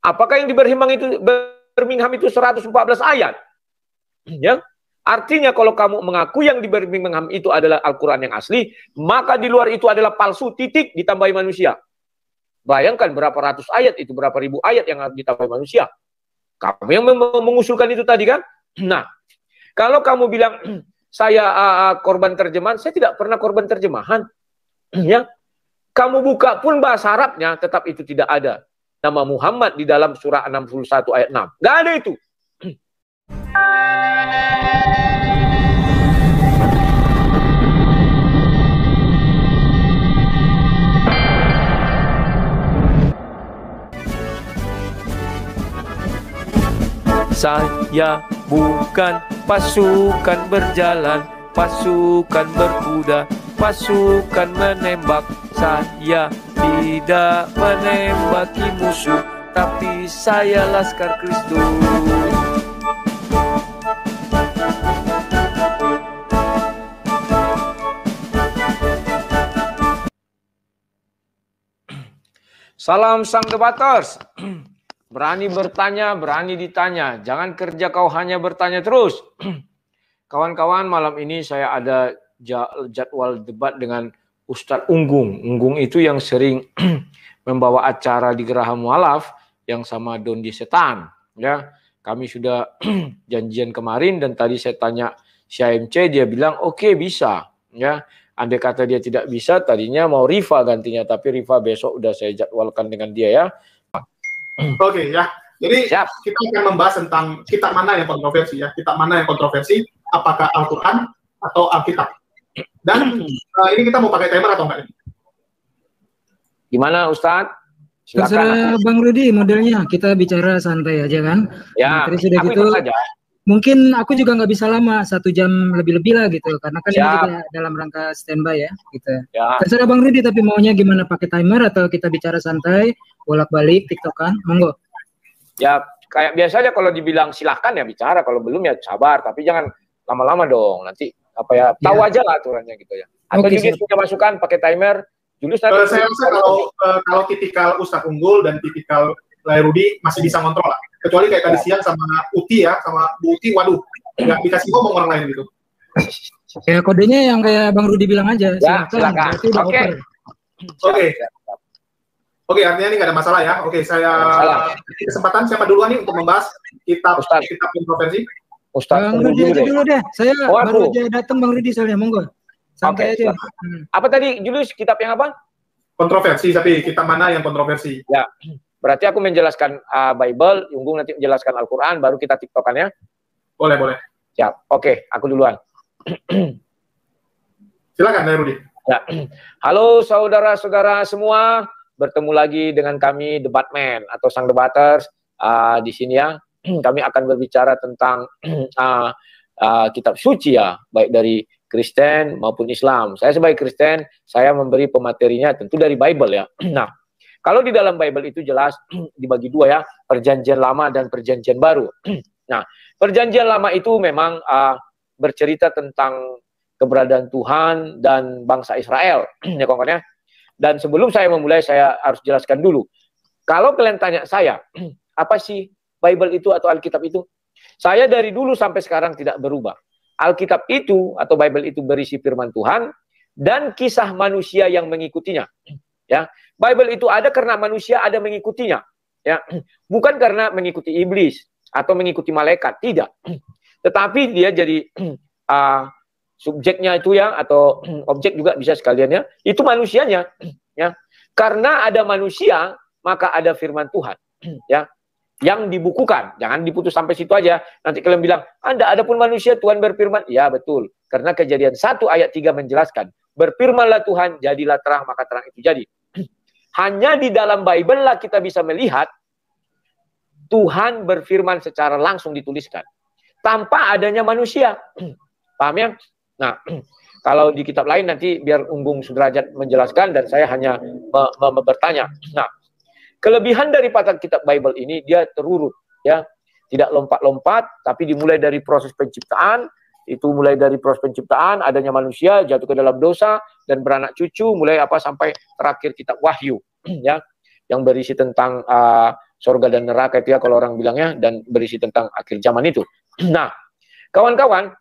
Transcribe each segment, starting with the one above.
Apakah yang diberhimbang itu Birmingham itu 114 ayat? Ya. Artinya kalau kamu mengaku yang di itu adalah Al-Qur'an yang asli, maka di luar itu adalah palsu titik ditambahi manusia. Bayangkan berapa ratus ayat itu, berapa ribu ayat yang ditambahi manusia. Kamu yang mengusulkan itu tadi kan? Nah, kalau kamu bilang saya uh, korban terjemahan, saya tidak pernah korban terjemahan. ya. Kamu buka pun bahasa Arabnya tetap itu tidak ada nama Muhammad di dalam surah 61 ayat 6. Gak ada itu. Saya bukan pasukan berjalan, pasukan berkuda, pasukan menembak. Saya tidak menembaki musuh Tapi saya Laskar Kristus Salam sang debaters. Berani bertanya, berani ditanya. Jangan kerja kau hanya bertanya terus. Kawan-kawan, malam ini saya ada jadwal debat dengan Ustadz Unggung. Unggung itu yang sering membawa acara di Geraha Mualaf yang sama Don di Setan. Ya, kami sudah janjian kemarin dan tadi saya tanya si AMC dia bilang oke okay, bisa. Ya, andai kata dia tidak bisa tadinya mau Riva gantinya tapi Riva besok udah saya jadwalkan dengan dia ya. Oke okay, ya. Jadi Siap. kita akan membahas tentang kitab mana yang kontroversi ya. Kitab mana yang kontroversi? Apakah Al-Qur'an atau Alkitab? Dan uh, ini kita mau pakai timer atau enggak? Gimana Ustadz? Silakan. Terserah Bang Rudi modelnya, kita bicara santai aja kan. Ya, nah, sudah gitu. Saja. Mungkin aku juga nggak bisa lama, satu jam lebih-lebih lah gitu, karena kan ya. ini juga dalam rangka standby ya, gitu. Ya. Terserah Bang Rudi, tapi maunya gimana pakai timer atau kita bicara santai, bolak-balik, tiktokan, monggo. Ya, kayak biasanya kalau dibilang silahkan ya bicara, kalau belum ya sabar, tapi jangan lama-lama dong, nanti apa ya tahu yeah. aja lah aturannya gitu ya atau okay, Julius punya masukan pakai timer Julius uh, saya rasa kalau uh, kalau tipikal Ustadz unggul dan tipikal Rudi masih bisa ngontrol lah kecuali kayak tadi ya. siang sama Uti ya sama Bu Uti waduh nggak dikasih ngomong orang lain gitu ya kodenya yang kayak Bang Rudi bilang aja ya, silakan oke oke okay. okay. Oke, artinya ini nggak ada masalah ya. Oke, saya kesempatan siapa duluan nih untuk membahas kitab Ustaz. kitab kontroversi? Ustaz Bang Rudi dulu, dulu deh. Saya oh, baru aku. aja datang Bang Rudi soalnya, monggo. Santai okay, aja. Hmm. Apa tadi Julius kitab yang apa? Kontroversi, tapi kitab mana yang kontroversi? Ya. Berarti aku menjelaskan uh, Bible, Yunggung nanti menjelaskan Al-Qur'an, baru kita tiktokan ya. Boleh, boleh. Siap. Oke, okay, aku duluan. Silakan, Rudi. Ya. Halo saudara-saudara semua, bertemu lagi dengan kami Debatman atau Sang Debaters uh, di sini ya Hmm. kami akan berbicara tentang uh, uh, kitab suci ya, baik dari Kristen maupun Islam. Saya sebagai Kristen, saya memberi pematerinya tentu dari Bible ya. nah, kalau di dalam Bible itu jelas dibagi dua ya, perjanjian lama dan perjanjian baru. nah, perjanjian lama itu memang uh, bercerita tentang keberadaan Tuhan dan bangsa Israel, ya pokoknya. Dan sebelum saya memulai, saya harus jelaskan dulu. Kalau kalian tanya saya, apa sih Bible itu atau Alkitab itu? Saya dari dulu sampai sekarang tidak berubah. Alkitab itu atau Bible itu berisi firman Tuhan dan kisah manusia yang mengikutinya. Ya, Bible itu ada karena manusia ada mengikutinya. Ya, bukan karena mengikuti iblis atau mengikuti malaikat, tidak. Tetapi dia jadi uh, subjeknya itu ya atau objek juga bisa sekalian ya. Itu manusianya ya. Karena ada manusia, maka ada firman Tuhan. Ya yang dibukukan. Jangan diputus sampai situ aja. Nanti kalian bilang, Anda ada pun manusia, Tuhan berfirman. Ya, betul. Karena kejadian satu ayat tiga menjelaskan. Berfirmanlah Tuhan, jadilah terang, maka terang itu jadi. Hanya di dalam Bible lah kita bisa melihat Tuhan berfirman secara langsung dituliskan. Tanpa adanya manusia. Paham ya? Nah, kalau di kitab lain nanti biar Unggung Sudrajat menjelaskan dan saya hanya me me bertanya. Nah, Kelebihan daripada kitab Bible ini dia terurut ya. Tidak lompat-lompat tapi dimulai dari proses penciptaan, itu mulai dari proses penciptaan adanya manusia jatuh ke dalam dosa dan beranak cucu mulai apa sampai terakhir kitab Wahyu ya yang berisi tentang uh, ah, surga dan neraka itu ya kalau orang bilangnya dan berisi tentang akhir zaman itu. Nah, kawan-kawan,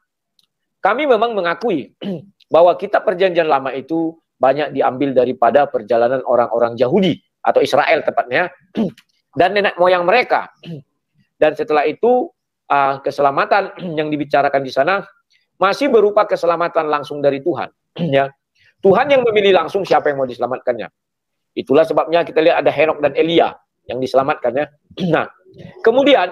kami memang mengakui bahwa kitab perjanjian lama itu banyak diambil daripada perjalanan orang-orang Yahudi atau Israel tepatnya dan nenek moyang mereka. Dan setelah itu uh, keselamatan yang dibicarakan di sana masih berupa keselamatan langsung dari Tuhan ya. Tuhan yang memilih langsung siapa yang mau diselamatkannya. Itulah sebabnya kita lihat ada Henok dan Elia yang diselamatkannya Nah, kemudian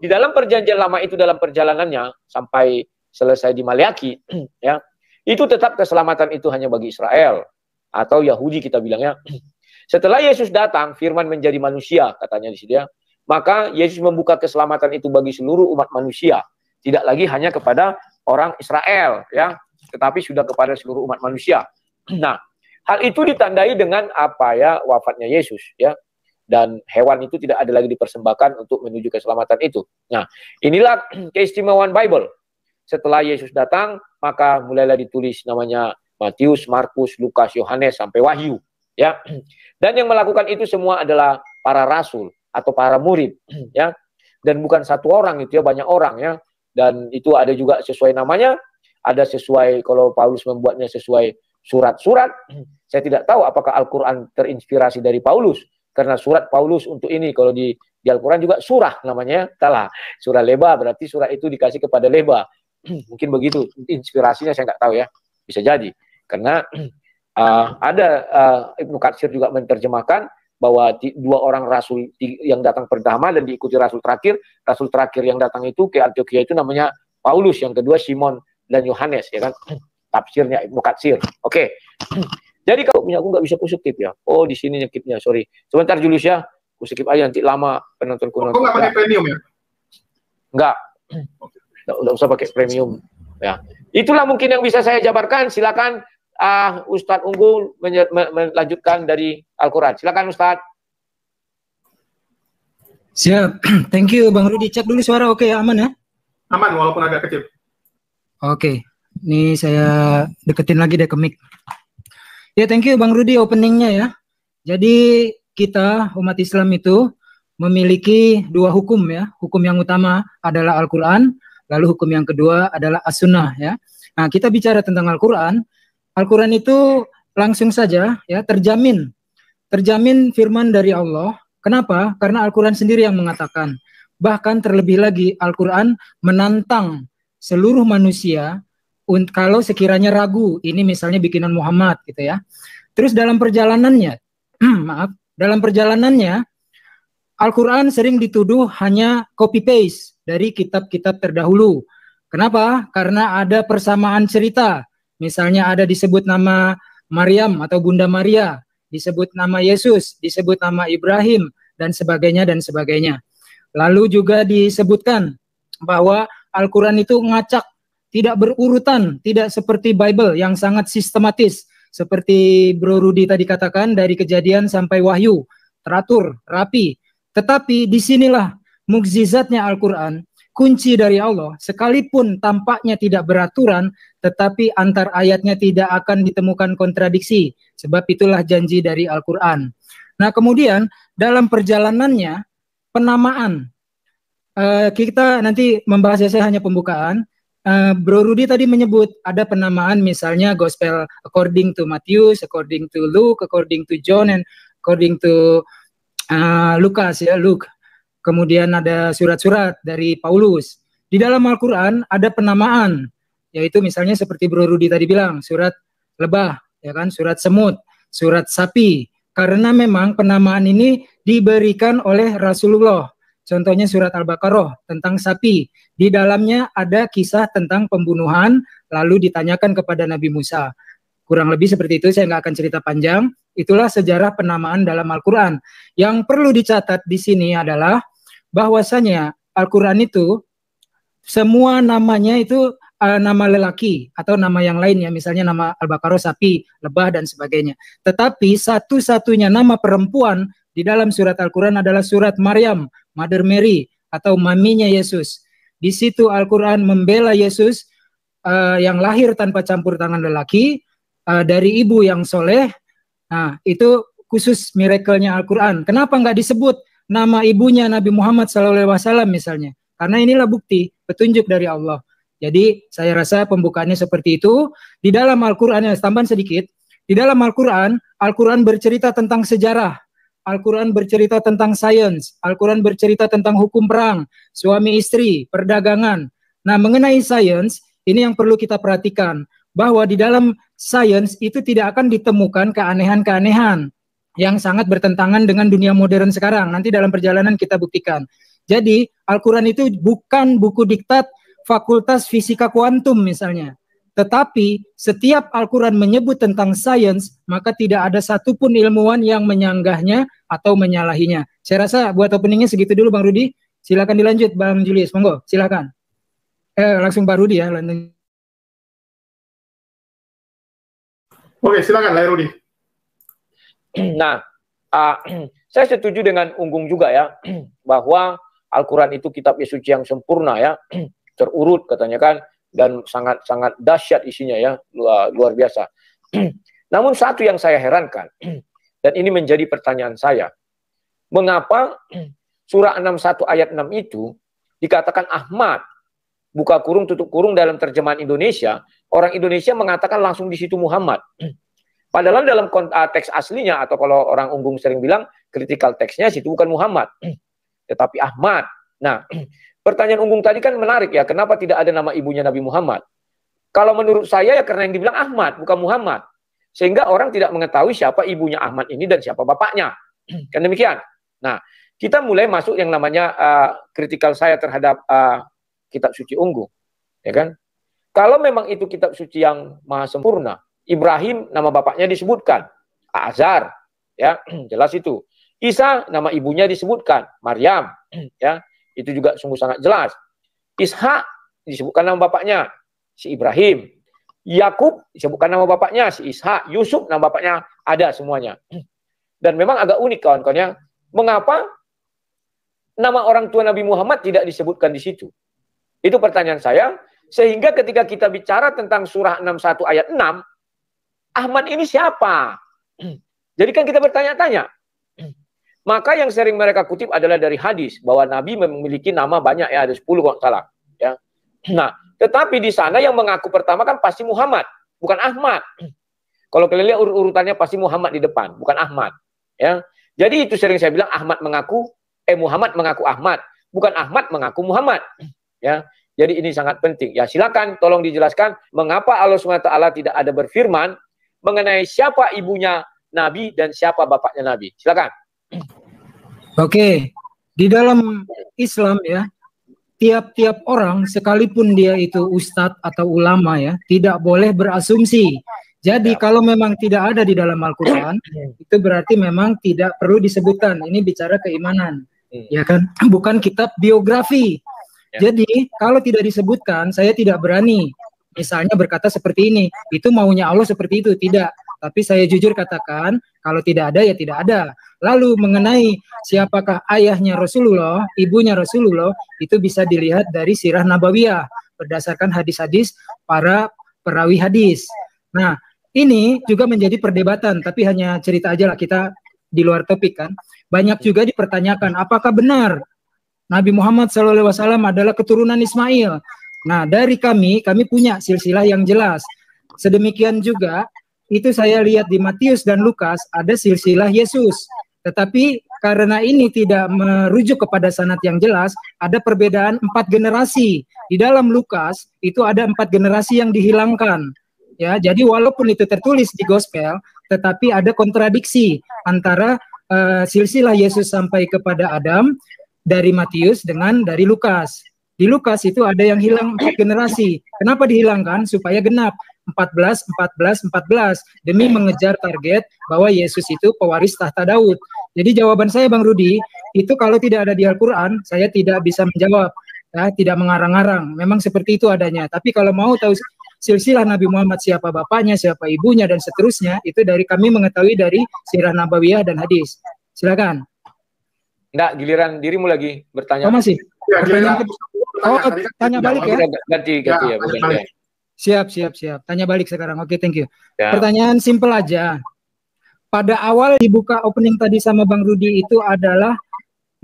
di dalam perjanjian lama itu dalam perjalanannya sampai selesai di Maliaki ya. Itu tetap keselamatan itu hanya bagi Israel atau Yahudi kita bilangnya setelah Yesus datang, firman menjadi manusia, katanya di sini ya. Maka Yesus membuka keselamatan itu bagi seluruh umat manusia, tidak lagi hanya kepada orang Israel ya, tetapi sudah kepada seluruh umat manusia. Nah, hal itu ditandai dengan apa ya wafatnya Yesus ya. Dan hewan itu tidak ada lagi dipersembahkan untuk menuju keselamatan itu. Nah, inilah keistimewaan Bible. Setelah Yesus datang, maka mulailah ditulis namanya Matius, Markus, Lukas, Yohanes sampai Wahyu ya. Dan yang melakukan itu semua adalah para rasul atau para murid, ya. Dan bukan satu orang itu ya, banyak orang ya. Dan itu ada juga sesuai namanya, ada sesuai kalau Paulus membuatnya sesuai surat-surat. Saya tidak tahu apakah Al-Qur'an terinspirasi dari Paulus karena surat Paulus untuk ini kalau di di Al-Qur'an juga surah namanya telah Surah Leba berarti surah itu dikasih kepada Leba. Mungkin begitu inspirasinya saya nggak tahu ya. Bisa jadi karena Uh, ada uh, Ibnu Katsir juga menerjemahkan bahwa di, dua orang rasul di, yang datang pertama dan diikuti rasul terakhir, rasul terakhir yang datang itu ke Antioquia itu namanya Paulus, yang kedua Simon dan Yohanes, ya kan? Tafsirnya Ibnu Katsir. Oke. Okay. Jadi kalau punya aku nggak bisa positif ya. Oh, di sini nyekipnya, sorry. Sebentar Julius ya, kuskip aja nanti lama penontonku. Oh, nggak pakai premium ya? Nggak. Nggak usah pakai premium. Ya. Itulah mungkin yang bisa saya jabarkan. Silakan ah Ustadz Unggul melanjutkan dari Al-Quran. Silakan Ustadz. Siap. Thank you Bang Rudi. Cek dulu suara oke okay, aman ya? Aman walaupun agak kecil. Oke. Okay. Ini saya deketin lagi deh ke mic. Ya thank you Bang Rudi openingnya ya. Jadi kita umat Islam itu memiliki dua hukum ya. Hukum yang utama adalah Al-Quran, lalu hukum yang kedua adalah As-Sunnah ya. Nah kita bicara tentang Al-Quran, Al-Quran itu langsung saja ya terjamin terjamin firman dari Allah. Kenapa? Karena Al-Quran sendiri yang mengatakan. Bahkan terlebih lagi Al-Quran menantang seluruh manusia kalau sekiranya ragu. Ini misalnya bikinan Muhammad gitu ya. Terus dalam perjalanannya, maaf, dalam perjalanannya Al-Quran sering dituduh hanya copy paste dari kitab-kitab terdahulu. Kenapa? Karena ada persamaan cerita Misalnya ada disebut nama Maryam atau Bunda Maria, disebut nama Yesus, disebut nama Ibrahim dan sebagainya dan sebagainya. Lalu juga disebutkan bahwa Al-Qur'an itu ngacak, tidak berurutan, tidak seperti Bible yang sangat sistematis. Seperti Bro Rudi tadi katakan dari kejadian sampai wahyu, teratur, rapi. Tetapi disinilah mukjizatnya Al-Quran kunci dari Allah, sekalipun tampaknya tidak beraturan, tetapi antar ayatnya tidak akan ditemukan kontradiksi, sebab itulah janji dari Al-Quran. Nah, kemudian dalam perjalanannya, penamaan uh, kita nanti membahasnya saya hanya pembukaan. Uh, Bro Rudi tadi menyebut ada penamaan misalnya gospel according to Matthew, according to Luke, according to John, and according to uh, Lukas ya Luke. Kemudian ada surat-surat dari Paulus. Di dalam Al-Quran ada penamaan, yaitu misalnya seperti Bro Rudi tadi bilang, surat lebah, ya kan, surat semut, surat sapi. Karena memang penamaan ini diberikan oleh Rasulullah. Contohnya surat Al-Baqarah tentang sapi. Di dalamnya ada kisah tentang pembunuhan, lalu ditanyakan kepada Nabi Musa. Kurang lebih seperti itu, saya nggak akan cerita panjang. Itulah sejarah penamaan dalam Al-Quran. Yang perlu dicatat di sini adalah bahwasanya Al-Quran itu semua namanya itu uh, nama lelaki atau nama yang lain ya misalnya nama al-baqarah sapi, lebah dan sebagainya. Tetapi satu-satunya nama perempuan di dalam surat Al-Qur'an adalah surat Maryam, Mother Mary atau maminya Yesus. Di situ Al-Qur'an membela Yesus uh, yang lahir tanpa campur tangan lelaki uh, dari ibu yang soleh. Nah, itu khusus miracle-nya Al-Quran. Kenapa nggak disebut nama ibunya Nabi Muhammad SAW misalnya? Karena inilah bukti, petunjuk dari Allah. Jadi saya rasa pembukaannya seperti itu. Di dalam Al-Quran, ya, tambahan sedikit. Di dalam Al-Quran, Al-Quran bercerita tentang sejarah. Al-Quran bercerita tentang sains. Al-Quran bercerita tentang hukum perang, suami istri, perdagangan. Nah mengenai sains, ini yang perlu kita perhatikan. Bahwa di dalam sains itu tidak akan ditemukan keanehan-keanehan yang sangat bertentangan dengan dunia modern sekarang. Nanti dalam perjalanan kita buktikan. Jadi Al-Quran itu bukan buku diktat Fakultas Fisika Kuantum misalnya. Tetapi setiap Al-Quran menyebut tentang sains, maka tidak ada satupun ilmuwan yang menyanggahnya atau menyalahinya. Saya rasa buat openingnya segitu dulu Bang Rudi. Silakan dilanjut Bang Julius, monggo silakan. Eh, langsung bang Rudi ya, Langsung. Oke, silakan Rudi. Nah, uh, saya setuju dengan Unggung juga ya, bahwa Al-Quran itu kitab suci yang sempurna ya, terurut katanya kan, dan sangat-sangat dahsyat isinya ya, luar, luar biasa. Namun satu yang saya herankan, dan ini menjadi pertanyaan saya, mengapa surah 61 ayat 6 itu dikatakan Ahmad, buka kurung tutup kurung dalam terjemahan Indonesia, orang Indonesia mengatakan langsung di situ Muhammad. Padahal dalam konteks ah, aslinya atau kalau orang Unggung sering bilang kritikal teksnya situ bukan Muhammad, tetapi Ahmad. Nah, pertanyaan Unggung tadi kan menarik ya, kenapa tidak ada nama ibunya Nabi Muhammad? Kalau menurut saya ya karena yang dibilang Ahmad bukan Muhammad, sehingga orang tidak mengetahui siapa ibunya Ahmad ini dan siapa bapaknya. Kan demikian. Nah, kita mulai masuk yang namanya uh, saya terhadap uh, kitab suci Unggung, ya kan? Kalau memang itu kitab suci yang maha sempurna, Ibrahim nama bapaknya disebutkan, Azar, ya jelas itu. Isa nama ibunya disebutkan, Maryam, ya itu juga sungguh sangat jelas. Ishak disebutkan nama bapaknya, si Ibrahim. Yakub disebutkan nama bapaknya, si Ishak. Yusuf nama bapaknya ada semuanya. Dan memang agak unik kawan-kawan ya. Mengapa nama orang tua Nabi Muhammad tidak disebutkan di situ? Itu pertanyaan saya. Sehingga ketika kita bicara tentang surah 61 ayat 6, Ahmad ini siapa? Jadi kan kita bertanya-tanya. Maka yang sering mereka kutip adalah dari hadis bahwa Nabi memiliki nama banyak ya ada 10 kalau salah. Ya. Nah, tetapi di sana yang mengaku pertama kan pasti Muhammad, bukan Ahmad. Kalau kalian lihat urut-urutannya pasti Muhammad di depan, bukan Ahmad. Ya. Jadi itu sering saya bilang Ahmad mengaku eh Muhammad mengaku Ahmad, bukan Ahmad mengaku Muhammad. Ya. Jadi ini sangat penting. Ya silakan tolong dijelaskan mengapa Allah SWT tidak ada berfirman mengenai siapa ibunya Nabi dan siapa bapaknya Nabi. Silakan. Oke, di dalam Islam ya, tiap-tiap orang sekalipun dia itu ustadz atau ulama ya, tidak boleh berasumsi. Jadi ya. kalau memang tidak ada di dalam Al-Quran, itu berarti memang tidak perlu disebutkan. Ini bicara keimanan, hmm. ya kan? Bukan kitab biografi Ya. Jadi kalau tidak disebutkan, saya tidak berani. Misalnya berkata seperti ini, itu maunya Allah seperti itu, tidak. Tapi saya jujur katakan, kalau tidak ada ya tidak ada. Lalu mengenai siapakah ayahnya Rasulullah, ibunya Rasulullah, itu bisa dilihat dari sirah Nabawiyah berdasarkan hadis-hadis para perawi hadis. Nah, ini juga menjadi perdebatan, tapi hanya cerita aja lah kita di luar topik kan. Banyak juga dipertanyakan apakah benar Nabi Muhammad SAW adalah keturunan Ismail. Nah, dari kami, kami punya silsilah yang jelas. Sedemikian juga, itu saya lihat di Matius dan Lukas ada silsilah Yesus. Tetapi karena ini tidak merujuk kepada sanat yang jelas, ada perbedaan empat generasi. Di dalam Lukas itu ada empat generasi yang dihilangkan. Ya, jadi walaupun itu tertulis di gospel, tetapi ada kontradiksi antara uh, silsilah Yesus sampai kepada Adam dari Matius dengan dari Lukas. Di Lukas itu ada yang hilang empat generasi. Kenapa dihilangkan? Supaya genap. 14, 14, 14. Demi mengejar target bahwa Yesus itu pewaris tahta Daud. Jadi jawaban saya Bang Rudi, itu kalau tidak ada di Al-Quran, saya tidak bisa menjawab. Ya, tidak mengarang-arang. Memang seperti itu adanya. Tapi kalau mau tahu silsilah Nabi Muhammad siapa bapaknya, siapa ibunya dan seterusnya itu dari kami mengetahui dari sirah nabawiyah dan hadis. Silakan. Enggak, giliran dirimu lagi bertanya. Ya, oh, masih. Ya, kan oh, tanya, balik ya. Ganti, ganti ya. bukan ya. Siap, siap, siap. Tanya balik sekarang. Oke, thank you. Ya. Pertanyaan simple aja. Pada awal dibuka opening tadi sama Bang Rudi itu adalah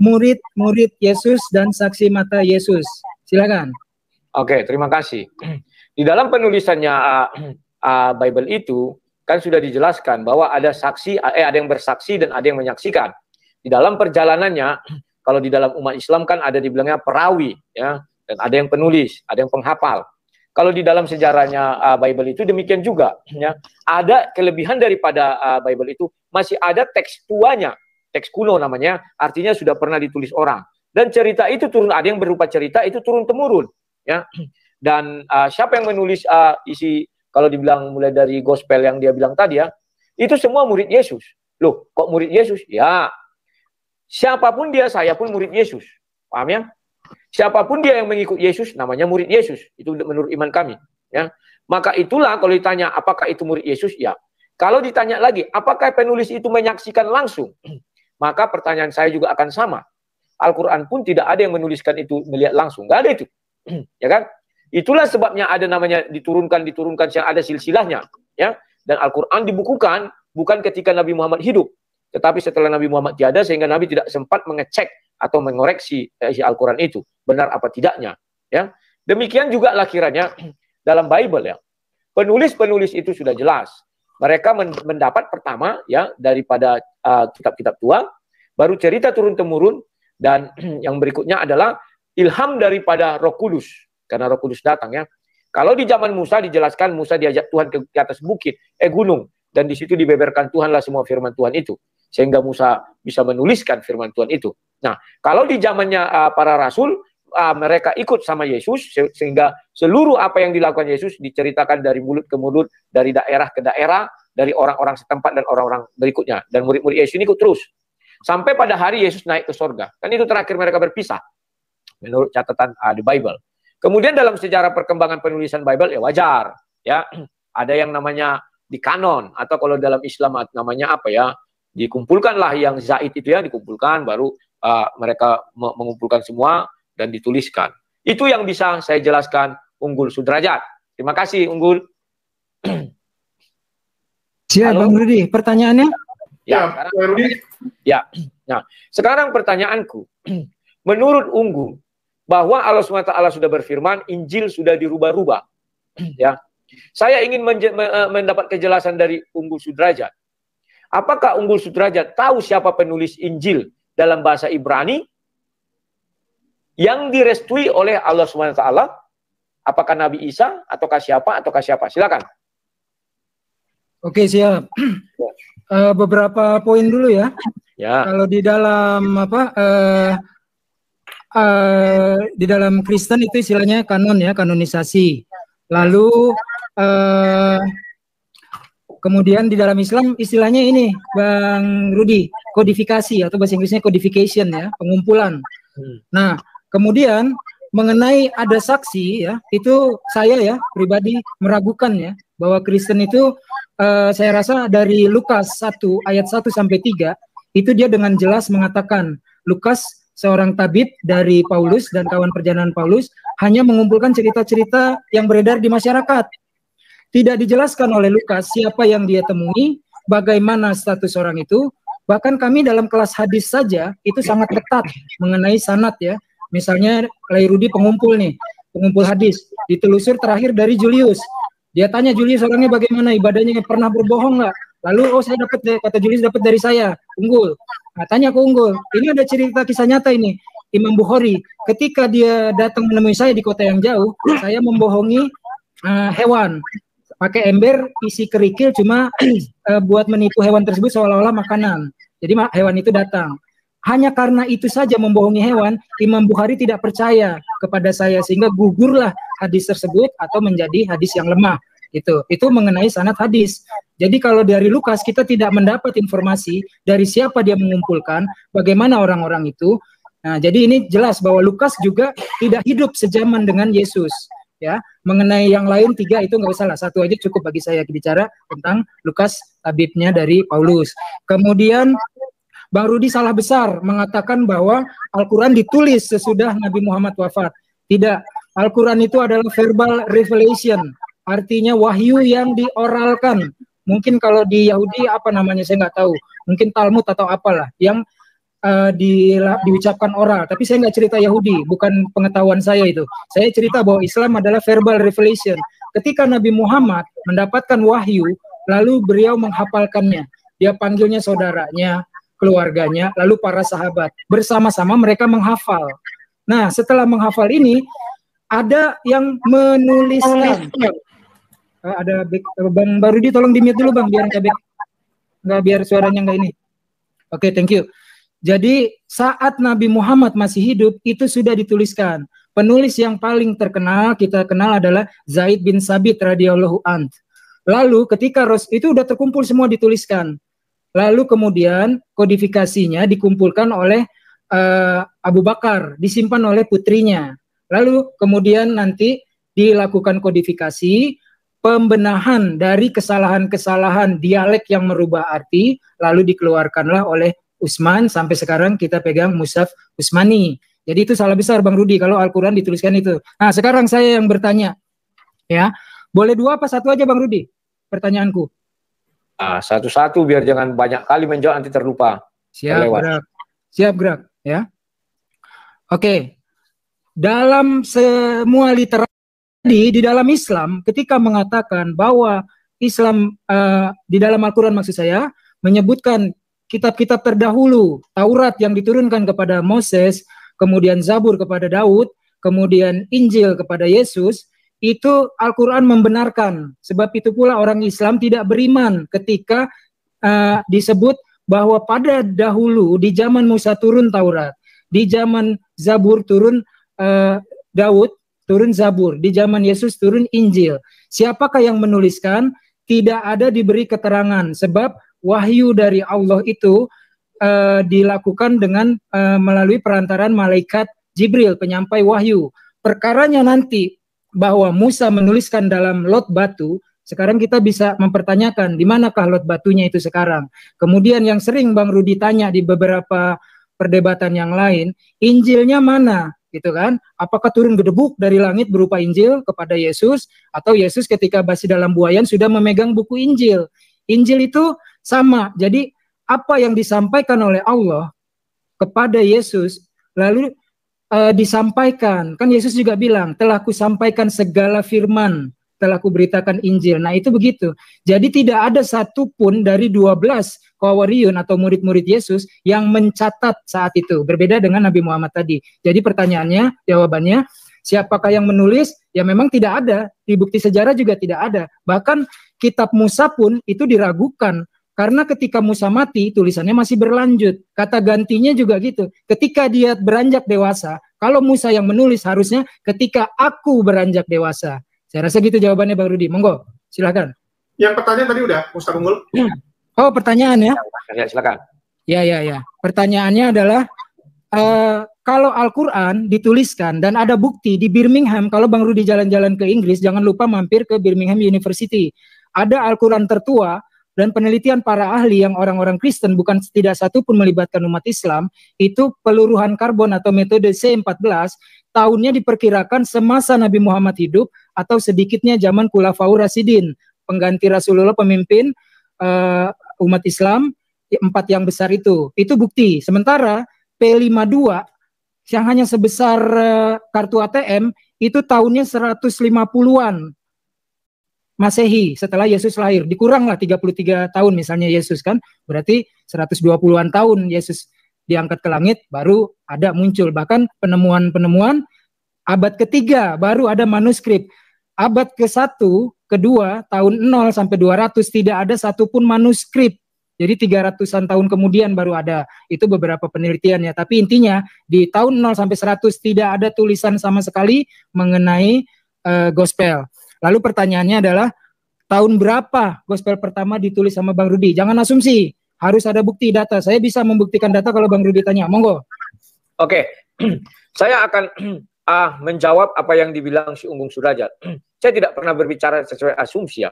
murid-murid Yesus dan saksi mata Yesus. Silakan. Oke, terima kasih. Di dalam penulisannya uh, uh, Bible itu kan sudah dijelaskan bahwa ada saksi, eh ada yang bersaksi dan ada yang menyaksikan. Di dalam perjalanannya, kalau di dalam umat Islam kan ada dibilangnya perawi, ya, dan ada yang penulis, ada yang penghafal. Kalau di dalam sejarahnya uh, Bible itu demikian juga, ya, ada kelebihan daripada uh, Bible itu masih ada teks tuanya, teks kuno namanya, artinya sudah pernah ditulis orang. Dan cerita itu turun, ada yang berupa cerita itu turun temurun, ya. Dan uh, siapa yang menulis uh, isi kalau dibilang mulai dari gospel yang dia bilang tadi ya, itu semua murid Yesus. Loh, kok murid Yesus? Ya, Siapapun dia, saya pun murid Yesus. Paham ya? Siapapun dia yang mengikut Yesus, namanya murid Yesus. Itu menurut iman kami. Ya. Maka itulah kalau ditanya apakah itu murid Yesus, ya. Kalau ditanya lagi, apakah penulis itu menyaksikan langsung? Maka pertanyaan saya juga akan sama. Al-Quran pun tidak ada yang menuliskan itu melihat langsung. tidak ada itu. ya kan? Itulah sebabnya ada namanya diturunkan-diturunkan yang ada silsilahnya. ya Dan Al-Quran dibukukan bukan ketika Nabi Muhammad hidup, tetapi setelah Nabi Muhammad tiada, sehingga Nabi tidak sempat mengecek atau mengoreksi isi eh, Al-Quran itu. Benar apa tidaknya. Ya. Demikian juga lah kiranya dalam Bible ya. Penulis-penulis itu sudah jelas. Mereka mendapat pertama ya daripada eh, kitab-kitab uh, tua, baru cerita turun temurun dan yang berikutnya adalah ilham daripada Roh Kudus karena Roh Kudus datang ya. Kalau di zaman Musa dijelaskan Musa diajak Tuhan ke atas bukit, eh gunung dan di situ dibeberkan Tuhanlah semua firman Tuhan itu sehingga Musa bisa menuliskan firman Tuhan itu. Nah, kalau di zamannya uh, para rasul uh, mereka ikut sama Yesus sehingga seluruh apa yang dilakukan Yesus diceritakan dari mulut ke mulut, dari daerah ke daerah, dari orang-orang setempat dan orang-orang berikutnya dan murid-murid Yesus ini ikut terus sampai pada hari Yesus naik ke sorga. Kan itu terakhir mereka berpisah menurut catatan uh, di Bible. Kemudian dalam sejarah perkembangan penulisan Bible ya wajar ya ada yang namanya di kanon atau kalau dalam Islam namanya apa ya dikumpulkanlah yang zaid itu ya dikumpulkan baru uh, mereka mengumpulkan semua dan dituliskan. Itu yang bisa saya jelaskan Unggul Sudrajat. Terima kasih Unggul. siapa Halo. Bang Rudi, pertanyaannya? Ya, ya, sekarang, Rudi. ya. Nah, sekarang pertanyaanku, menurut Unggul bahwa Allah SWT sudah berfirman, Injil sudah dirubah-rubah. Ya. Saya ingin eh, mendapat kejelasan dari Unggul Sudrajat Apakah Unggul Sudrajat tahu siapa penulis Injil dalam bahasa Ibrani yang direstui oleh Allah Subhanahu wa taala? Apakah Nabi Isa ataukah siapa ataukah siapa? Silakan. Oke, siap. Uh, beberapa poin dulu ya. Ya. Kalau di dalam apa uh, uh, di dalam Kristen itu istilahnya kanon ya, kanonisasi. Lalu uh, Kemudian di dalam Islam istilahnya ini, Bang Rudi, kodifikasi atau bahasa Inggrisnya codification ya, pengumpulan. Hmm. Nah, kemudian mengenai ada saksi ya, itu saya ya pribadi meragukan ya bahwa Kristen itu uh, saya rasa dari Lukas 1 ayat 1 sampai 3 itu dia dengan jelas mengatakan Lukas seorang tabib dari Paulus dan kawan perjalanan Paulus hanya mengumpulkan cerita-cerita yang beredar di masyarakat. Tidak dijelaskan oleh Lukas siapa yang dia temui, bagaimana status orang itu. Bahkan kami dalam kelas hadis saja itu sangat ketat mengenai sanat ya. Misalnya Rudi pengumpul nih, pengumpul hadis. Ditelusur terakhir dari Julius. Dia tanya Julius orangnya bagaimana, ibadahnya pernah berbohong nggak? Lalu oh saya dapat deh kata Julius dapat dari saya, unggul. Nah, tanya ke unggul. Ini ada cerita kisah nyata ini. Imam Bukhari ketika dia datang menemui saya di kota yang jauh, saya membohongi uh, hewan pakai ember isi kerikil cuma uh, buat menipu hewan tersebut seolah-olah makanan. Jadi hewan itu datang. Hanya karena itu saja membohongi hewan, Imam Bukhari tidak percaya kepada saya sehingga gugurlah hadis tersebut atau menjadi hadis yang lemah. Itu itu mengenai sanad hadis. Jadi kalau dari Lukas kita tidak mendapat informasi dari siapa dia mengumpulkan, bagaimana orang-orang itu. Nah, jadi ini jelas bahwa Lukas juga tidak hidup sejaman dengan Yesus ya mengenai yang lain tiga itu nggak usah lah satu aja cukup bagi saya bicara tentang Lukas tabibnya dari Paulus kemudian Bang Rudi salah besar mengatakan bahwa Al-Quran ditulis sesudah Nabi Muhammad wafat. Tidak, Al-Quran itu adalah verbal revelation, artinya wahyu yang dioralkan. Mungkin kalau di Yahudi apa namanya saya nggak tahu, mungkin Talmud atau apalah yang uh, di, diucapkan oral, tapi saya nggak cerita Yahudi, bukan pengetahuan saya itu. Saya cerita bahwa Islam adalah verbal revelation. Ketika Nabi Muhammad mendapatkan wahyu, lalu beliau menghafalkannya. Dia panggilnya saudaranya, keluarganya, lalu para sahabat. Bersama-sama mereka menghafal. Nah, setelah menghafal ini, ada yang menuliskan. Uh, ada Bang Barudi tolong di dulu Bang biar nggak biar suaranya nggak ini. Oke, okay, thank you. Jadi saat Nabi Muhammad masih hidup itu sudah dituliskan. Penulis yang paling terkenal kita kenal adalah Zaid bin Sabit radhiyallahu anh. Lalu ketika Ros itu sudah terkumpul semua dituliskan. Lalu kemudian kodifikasinya dikumpulkan oleh uh, Abu Bakar, disimpan oleh putrinya. Lalu kemudian nanti dilakukan kodifikasi, pembenahan dari kesalahan-kesalahan dialek yang merubah arti, lalu dikeluarkanlah oleh Usman sampai sekarang kita pegang Musaf Usmani. Jadi itu salah besar Bang Rudi kalau Al-Qur'an dituliskan itu. Nah, sekarang saya yang bertanya. Ya. Boleh dua apa satu aja Bang Rudi? Pertanyaanku. Ah, satu-satu biar jangan banyak kali menjawab nanti terlupa. Siap, terlewat. Gerak. Siap, Gerak, ya. Oke. Dalam semua literasi di dalam Islam ketika mengatakan bahwa Islam uh, di dalam Al-Qur'an maksud saya menyebutkan kitab-kitab terdahulu, Taurat yang diturunkan kepada Moses, kemudian Zabur kepada Daud, kemudian Injil kepada Yesus, itu Al-Quran membenarkan. Sebab itu pula orang Islam tidak beriman ketika uh, disebut bahwa pada dahulu di zaman Musa turun Taurat, di zaman Zabur turun uh, Daud, turun Zabur, di zaman Yesus turun Injil. Siapakah yang menuliskan? Tidak ada diberi keterangan sebab wahyu dari Allah itu uh, dilakukan dengan uh, melalui perantaran malaikat Jibril penyampai wahyu. Perkaranya nanti bahwa Musa menuliskan dalam lot batu, sekarang kita bisa mempertanyakan di manakah lot batunya itu sekarang. Kemudian yang sering Bang Rudi tanya di beberapa perdebatan yang lain, Injilnya mana? gitu kan? Apakah turun gedebuk dari langit berupa Injil kepada Yesus atau Yesus ketika masih dalam buayan sudah memegang buku Injil? Injil itu sama. Jadi apa yang disampaikan oleh Allah kepada Yesus lalu uh, disampaikan. Kan Yesus juga bilang, "Telah kusampaikan segala firman, telah kuberitakan Injil." Nah, itu begitu. Jadi tidak ada satupun dari dua belas Kawariun atau murid-murid Yesus yang mencatat saat itu. Berbeda dengan Nabi Muhammad tadi. Jadi pertanyaannya, jawabannya Siapakah yang menulis? Ya memang tidak ada. Di bukti sejarah juga tidak ada. Bahkan kitab Musa pun itu diragukan karena ketika Musa mati, tulisannya masih berlanjut. Kata gantinya juga gitu. Ketika dia beranjak dewasa, kalau Musa yang menulis harusnya ketika aku beranjak dewasa. Saya rasa gitu jawabannya Bang Rudi. Monggo, silakan. Yang pertanyaan tadi udah, Musa Unggul. Oh, pertanyaan ya? Ya, silakan. Ya, ya, ya. Pertanyaannya adalah uh, kalau Al-Quran dituliskan dan ada bukti di Birmingham, kalau Bang Rudi jalan-jalan ke Inggris, jangan lupa mampir ke Birmingham University. Ada Al-Quran tertua dan penelitian para ahli yang orang-orang Kristen bukan tidak satu pun melibatkan umat Islam itu peluruhan karbon atau metode C14 tahunnya diperkirakan semasa Nabi Muhammad hidup atau sedikitnya zaman Khulafaur Rasidin pengganti Rasulullah pemimpin uh, umat Islam ya, empat yang besar itu itu bukti sementara P52 yang hanya sebesar uh, kartu ATM itu tahunnya 150-an Masehi setelah Yesus lahir. Dikuranglah 33 tahun misalnya Yesus kan. Berarti 120-an tahun Yesus diangkat ke langit baru ada muncul. Bahkan penemuan-penemuan abad ketiga baru ada manuskrip. Abad ke-1, kedua tahun 0 sampai 200 tidak ada satupun manuskrip. Jadi 300-an tahun kemudian baru ada. Itu beberapa penelitian ya. Tapi intinya di tahun 0 sampai 100 tidak ada tulisan sama sekali mengenai uh, gospel. Lalu pertanyaannya adalah tahun berapa gospel pertama ditulis sama Bang Rudi? Jangan asumsi, harus ada bukti data. Saya bisa membuktikan data kalau Bang Rudi tanya. Monggo. Oke. Okay. Saya akan ah, menjawab apa yang dibilang si Unggung Surajat. Saya tidak pernah berbicara sesuai asumsi ya.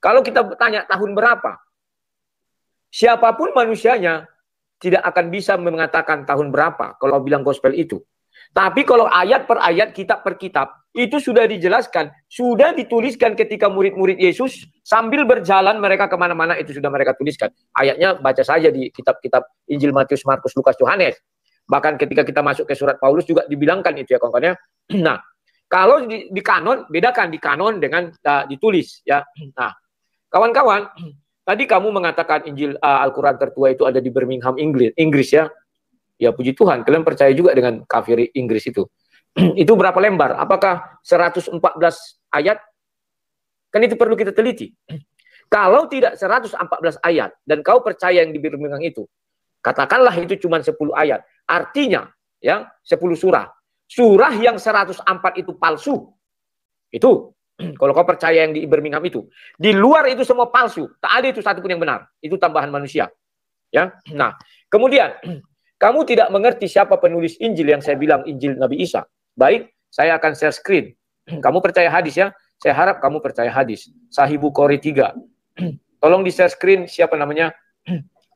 Kalau kita tanya tahun berapa, siapapun manusianya tidak akan bisa mengatakan tahun berapa kalau bilang gospel itu. Tapi kalau ayat per ayat, kitab per kitab, itu sudah dijelaskan, sudah dituliskan ketika murid-murid Yesus sambil berjalan mereka kemana-mana itu sudah mereka tuliskan. Ayatnya baca saja di kitab-kitab Injil Matius, Markus, Lukas, Yohanes. Bahkan ketika kita masuk ke surat Paulus juga dibilangkan itu ya kawan-kawan ya. Nah, kalau di, di kanon bedakan di kanon dengan uh, ditulis ya. Nah, kawan-kawan, tadi kamu mengatakan Injil uh, Al-Qur'an tertua itu ada di Birmingham, Inggris, Inggris ya. Ya puji Tuhan, kalian percaya juga dengan kafir Inggris itu. itu berapa lembar? Apakah 114 ayat? Kan itu perlu kita teliti. Kalau tidak 114 ayat dan kau percaya yang dibimbingan itu, katakanlah itu cuma 10 ayat. Artinya ya 10 surah. Surah yang 104 itu palsu. Itu kalau kau percaya yang di Birmingham itu. Di luar itu semua palsu. Tak ada itu satu pun yang benar. Itu tambahan manusia. Ya. Nah, kemudian kamu tidak mengerti siapa penulis Injil yang saya bilang Injil Nabi Isa. Baik, saya akan share screen. Kamu percaya hadis ya? Saya harap kamu percaya hadis. Sahih Bukhari 3. Tolong di share screen siapa namanya?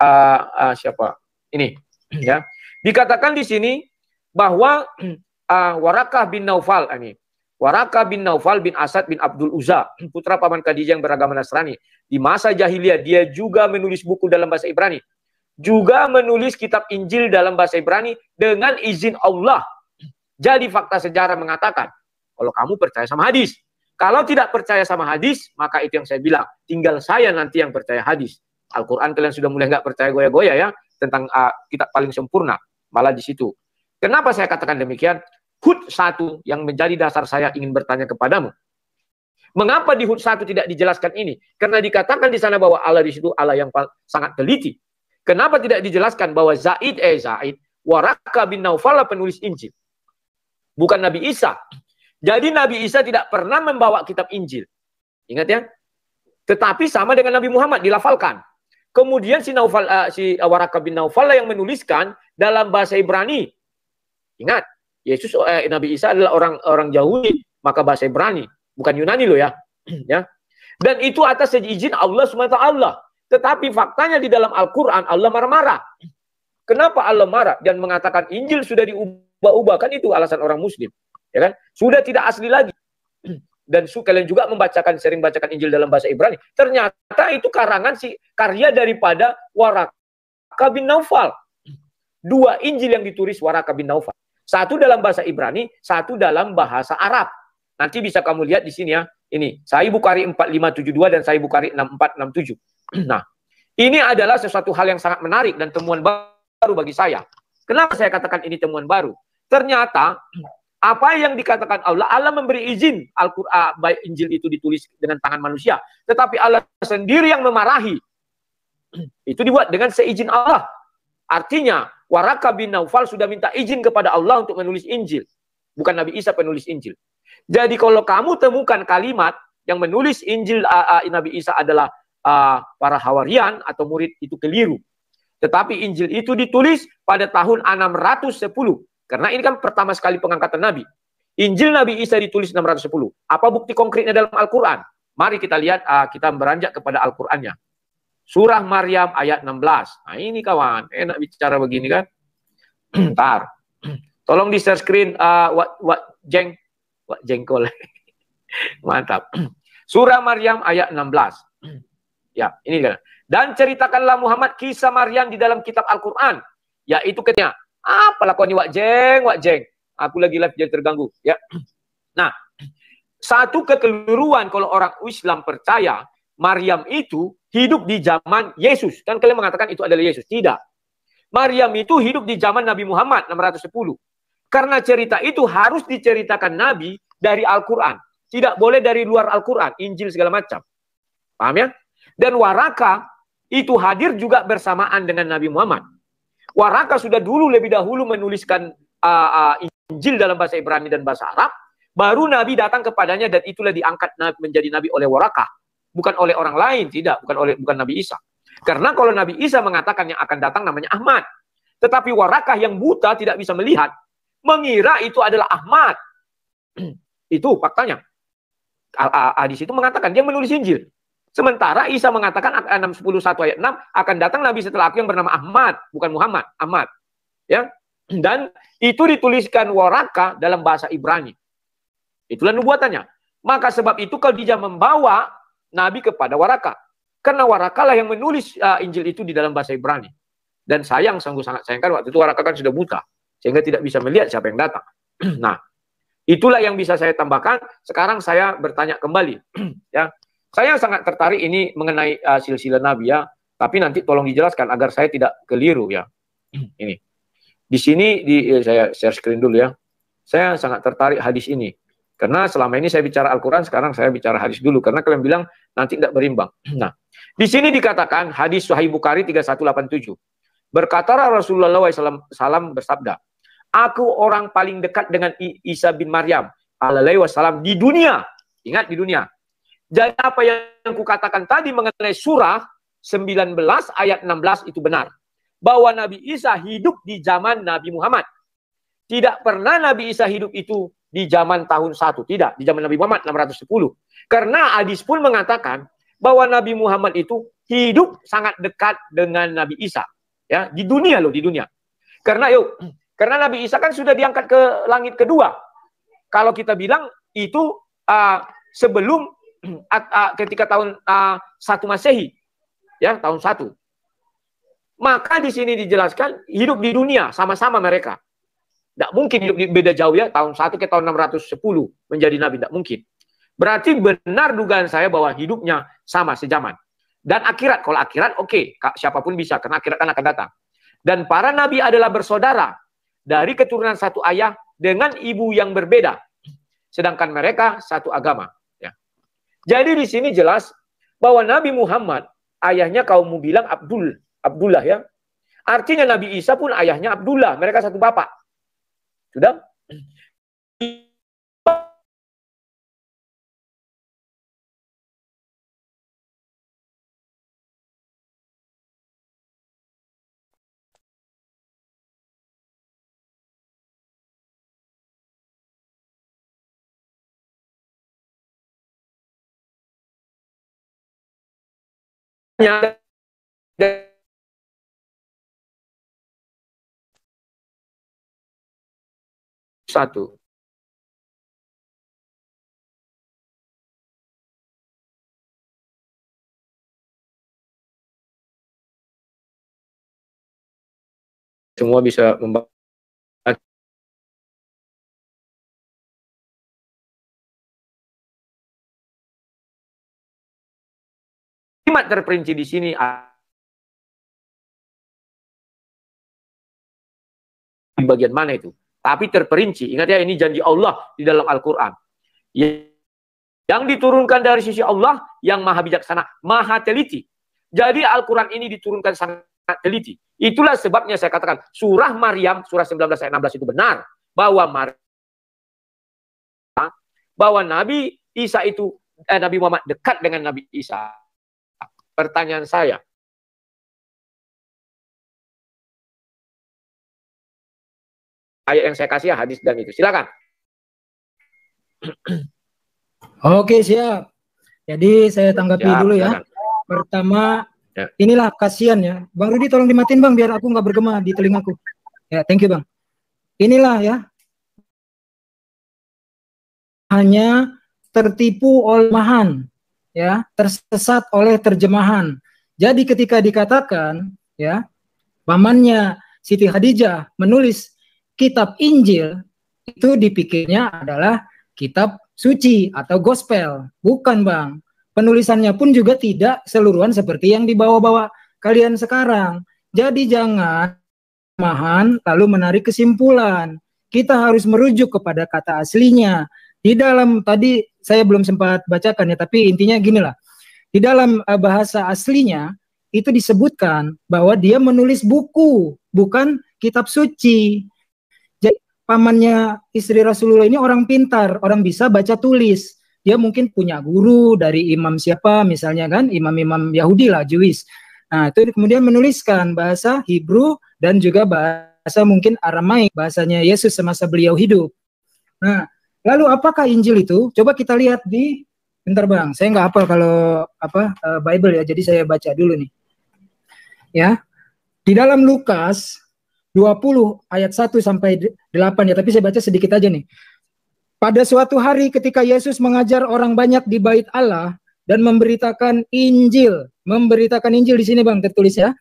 Uh, uh, siapa? Ini ya. Dikatakan di sini bahwa uh, Warakah bin Naufal ini. Warakah bin Naufal bin Asad bin Abdul Uzza, putra paman Khadijah yang beragama Nasrani. Di masa jahiliyah dia juga menulis buku dalam bahasa Ibrani juga menulis kitab Injil dalam bahasa Ibrani dengan izin Allah jadi fakta sejarah mengatakan, kalau kamu percaya sama hadis. Kalau tidak percaya sama hadis, maka itu yang saya bilang. Tinggal saya nanti yang percaya hadis. Al-Quran kalian sudah mulai nggak percaya goya-goya ya, tentang uh, kitab paling sempurna. Malah di situ. Kenapa saya katakan demikian? Hud satu yang menjadi dasar saya ingin bertanya kepadamu. Mengapa di Hud satu tidak dijelaskan ini? Karena dikatakan di sana bahwa Allah di situ Allah yang sangat teliti. Kenapa tidak dijelaskan bahwa Zaid eh Zaid Waraka bin Naufala penulis Injil bukan Nabi Isa. Jadi Nabi Isa tidak pernah membawa kitab Injil. Ingat ya. Tetapi sama dengan Nabi Muhammad dilafalkan. Kemudian si Naufal uh, si eh, Waraka bin Naufal yang menuliskan dalam bahasa Ibrani. Ingat, Yesus eh, Nabi Isa adalah orang orang Yahudi, maka bahasa Ibrani, bukan Yunani loh ya. ya. Dan itu atas izin Allah SWT. Tetapi faktanya di dalam Al-Qur'an Allah marah-marah. Kenapa Allah marah dan mengatakan Injil sudah diubah ubah-ubah kan itu alasan orang muslim ya kan sudah tidak asli lagi dan su kalian juga membacakan sering bacakan Injil dalam bahasa Ibrani ternyata itu karangan si karya daripada Waraka bin Naufal dua Injil yang ditulis Waraka bin Naufal satu dalam bahasa Ibrani satu dalam bahasa Arab nanti bisa kamu lihat di sini ya ini Sahih Bukhari 4572 dan Sahih Bukhari 6467 nah ini adalah sesuatu hal yang sangat menarik dan temuan baru bagi saya kenapa saya katakan ini temuan baru Ternyata apa yang dikatakan Allah, Allah memberi izin Al-Qur'an baik Injil itu ditulis dengan tangan manusia, tetapi Allah sendiri yang memarahi. Itu dibuat dengan seizin Allah. Artinya, Waraka bin Naufal sudah minta izin kepada Allah untuk menulis Injil. Bukan Nabi Isa penulis Injil. Jadi kalau kamu temukan kalimat yang menulis Injil uh, uh, Nabi Isa adalah uh, para hawarian atau murid itu keliru. Tetapi Injil itu ditulis pada tahun 610 karena ini kan pertama sekali pengangkatan Nabi. Injil Nabi Isa ditulis 610. Apa bukti konkretnya dalam Al-Quran? Mari kita lihat, ah, kita beranjak kepada Al-Qurannya. Surah Maryam ayat 16. Nah ini kawan, enak bicara begini kan? Ntar. Tolong di share screen uh, ah, what, what jeng what jengkol. Mantap. Surah Maryam ayat 16. ya, ini kan. Dan ceritakanlah Muhammad kisah Maryam di dalam kitab Al-Qur'an, yaitu ketika apa ni wak jeng, wak jeng. Aku lagi live jadi terganggu. Ya. Nah, satu kekeliruan kalau orang Islam percaya Maryam itu hidup di zaman Yesus. Kan kalian mengatakan itu adalah Yesus. Tidak. Maryam itu hidup di zaman Nabi Muhammad 610. Karena cerita itu harus diceritakan Nabi dari Al-Quran. Tidak boleh dari luar Al-Quran, Injil segala macam. Paham ya? Dan waraka itu hadir juga bersamaan dengan Nabi Muhammad. Waraka sudah dulu lebih dahulu menuliskan uh, uh, Injil dalam bahasa Ibrani dan bahasa Arab, baru Nabi datang kepadanya dan itulah diangkat menjadi Nabi oleh Waraka, bukan oleh orang lain, tidak, bukan oleh bukan Nabi Isa. Karena kalau Nabi Isa mengatakan yang akan datang namanya Ahmad, tetapi Warakah yang buta tidak bisa melihat mengira itu adalah Ahmad. itu faktanya. Hadis itu mengatakan dia menulis Injil. Sementara Isa mengatakan 6 1 ayat 6 akan datang nabi setelah aku yang bernama Ahmad, bukan Muhammad, Ahmad. Ya. Dan itu dituliskan waraka dalam bahasa Ibrani. Itulah nubuatannya. Maka sebab itu Khadijah membawa nabi kepada waraka. Karena warakalah yang menulis uh, Injil itu di dalam bahasa Ibrani. Dan sayang, sungguh sangat sayangkan waktu itu waraka kan sudah buta. Sehingga tidak bisa melihat siapa yang datang. nah, Itulah yang bisa saya tambahkan. Sekarang saya bertanya kembali, ya saya sangat tertarik ini mengenai uh, silsilah Nabi ya, tapi nanti tolong dijelaskan agar saya tidak keliru ya. Ini. Di sini di eh, saya share screen dulu ya. Saya sangat tertarik hadis ini. Karena selama ini saya bicara Al-Qur'an, sekarang saya bicara hadis dulu karena kalian bilang nanti tidak berimbang. Nah, di sini dikatakan hadis Sahih Bukhari 3187. Berkata Rasulullah SAW bersabda, Aku orang paling dekat dengan Isa bin Maryam alaihi wasallam di dunia. Ingat di dunia. Jadi apa yang kukatakan tadi mengenai surah 19 ayat 16 itu benar. Bahwa Nabi Isa hidup di zaman Nabi Muhammad. Tidak pernah Nabi Isa hidup itu di zaman tahun 1. Tidak, di zaman Nabi Muhammad 610. Karena Adis pun mengatakan bahwa Nabi Muhammad itu hidup sangat dekat dengan Nabi Isa. Ya, di dunia loh, di dunia. Karena yuk, karena Nabi Isa kan sudah diangkat ke langit kedua. Kalau kita bilang itu uh, sebelum ketika tahun satu Masehi, ya tahun satu. Maka di sini dijelaskan hidup di dunia sama-sama mereka. Tidak mungkin hidup di, beda jauh ya tahun satu ke tahun 610 menjadi nabi tidak mungkin. Berarti benar dugaan saya bahwa hidupnya sama sejaman. Dan akhirat, kalau akhirat oke, okay, siapapun bisa karena akhirat kan akan datang. Dan para nabi adalah bersaudara dari keturunan satu ayah dengan ibu yang berbeda. Sedangkan mereka satu agama. Jadi di sini jelas bahwa Nabi Muhammad ayahnya kaummu bilang Abdul, Abdullah ya. Artinya Nabi Isa pun ayahnya Abdullah, mereka satu bapak. Sudah? hanya satu. Semua bisa membangun kalimat terperinci di sini di bagian mana itu. Tapi terperinci. Ingat ya ini janji Allah di dalam Al-Quran. Ya, yang diturunkan dari sisi Allah yang maha bijaksana, maha teliti. Jadi Al-Quran ini diturunkan sangat teliti. Itulah sebabnya saya katakan surah Maryam, surah 19 ayat 16 itu benar. Bahwa Mar bahwa Nabi Isa itu, eh, Nabi Muhammad dekat dengan Nabi Isa pertanyaan saya, ayat yang saya kasih ya hadis dan itu. Silakan. Oke siap. Jadi saya tanggapi siap, dulu ya. Silakan. Pertama, ya. inilah kasihan ya. Bang Rudi tolong dimatin bang biar aku nggak bergema di telingaku. Ya, thank you bang. Inilah ya. Hanya tertipu oleh mahan ya tersesat oleh terjemahan. Jadi ketika dikatakan ya pamannya Siti Khadijah menulis kitab Injil itu dipikirnya adalah kitab suci atau gospel, bukan Bang. Penulisannya pun juga tidak seluruhan seperti yang dibawa-bawa kalian sekarang. Jadi jangan mahan lalu menarik kesimpulan. Kita harus merujuk kepada kata aslinya di dalam tadi saya belum sempat bacakan ya, tapi intinya gini lah. Di dalam uh, bahasa aslinya itu disebutkan bahwa dia menulis buku, bukan kitab suci. Jadi pamannya istri Rasulullah ini orang pintar, orang bisa baca tulis. Dia mungkin punya guru dari imam siapa misalnya kan, imam-imam Yahudi lah, Jewish. Nah, itu kemudian menuliskan bahasa Hebrew dan juga bahasa mungkin Aramaik, bahasanya Yesus semasa beliau hidup. Nah, Lalu apakah Injil itu? Coba kita lihat di bentar Bang, saya nggak hafal kalau apa uh, Bible ya, jadi saya baca dulu nih. Ya. Di dalam Lukas 20 ayat 1 sampai 8 ya, tapi saya baca sedikit aja nih. Pada suatu hari ketika Yesus mengajar orang banyak di Bait Allah dan memberitakan Injil, memberitakan Injil di sini Bang tertulis ya.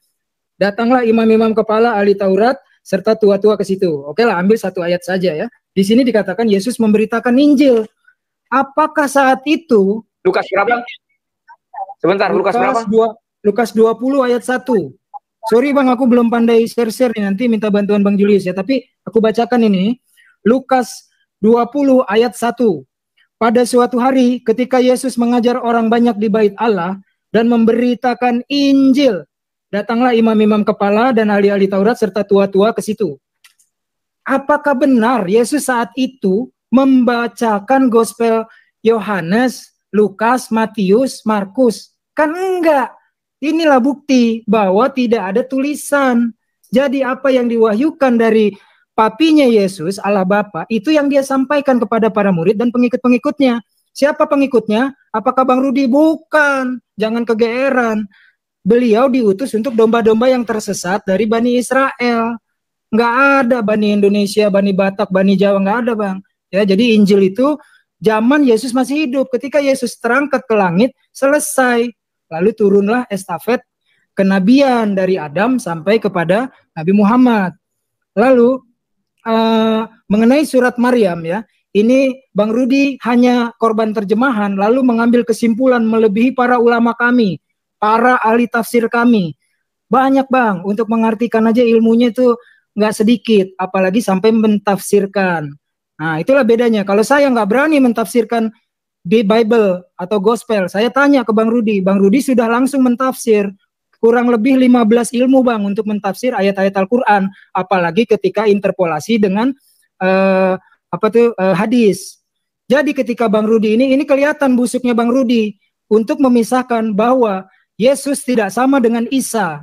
Datanglah imam-imam kepala ahli Taurat serta tua-tua ke situ. Oke lah, ambil satu ayat saja ya. Di sini dikatakan Yesus memberitakan Injil. Apakah saat itu Lukas berapa? Sebentar, Lukas, Lukas berapa? Dua, Lukas 20 ayat 1. Sorry Bang, aku belum pandai share-share nanti minta bantuan Bang Julius ya, tapi aku bacakan ini. Lukas 20 ayat 1. Pada suatu hari ketika Yesus mengajar orang banyak di bait Allah dan memberitakan Injil, datanglah imam-imam kepala dan ahli-ahli Taurat serta tua-tua ke situ apakah benar Yesus saat itu membacakan gospel Yohanes, Lukas, Matius, Markus? Kan enggak. Inilah bukti bahwa tidak ada tulisan. Jadi apa yang diwahyukan dari papinya Yesus, Allah Bapa, itu yang dia sampaikan kepada para murid dan pengikut-pengikutnya. Siapa pengikutnya? Apakah Bang Rudi? Bukan. Jangan kegeeran. Beliau diutus untuk domba-domba yang tersesat dari Bani Israel nggak ada Bani Indonesia, Bani Batak, Bani Jawa nggak ada bang. Ya jadi Injil itu zaman Yesus masih hidup. Ketika Yesus terangkat ke langit selesai, lalu turunlah estafet kenabian dari Adam sampai kepada Nabi Muhammad. Lalu uh, mengenai surat Maryam ya, ini Bang Rudi hanya korban terjemahan lalu mengambil kesimpulan melebihi para ulama kami, para ahli tafsir kami. Banyak Bang, untuk mengartikan aja ilmunya itu nggak sedikit, apalagi sampai mentafsirkan. Nah, itulah bedanya. Kalau saya nggak berani mentafsirkan di Bible atau Gospel, saya tanya ke Bang Rudi. Bang Rudi sudah langsung mentafsir kurang lebih 15 ilmu Bang untuk mentafsir ayat-ayat Al-Qur'an, apalagi ketika interpolasi dengan uh, apa tuh uh, hadis. Jadi ketika Bang Rudi ini ini kelihatan busuknya Bang Rudi untuk memisahkan bahwa Yesus tidak sama dengan Isa.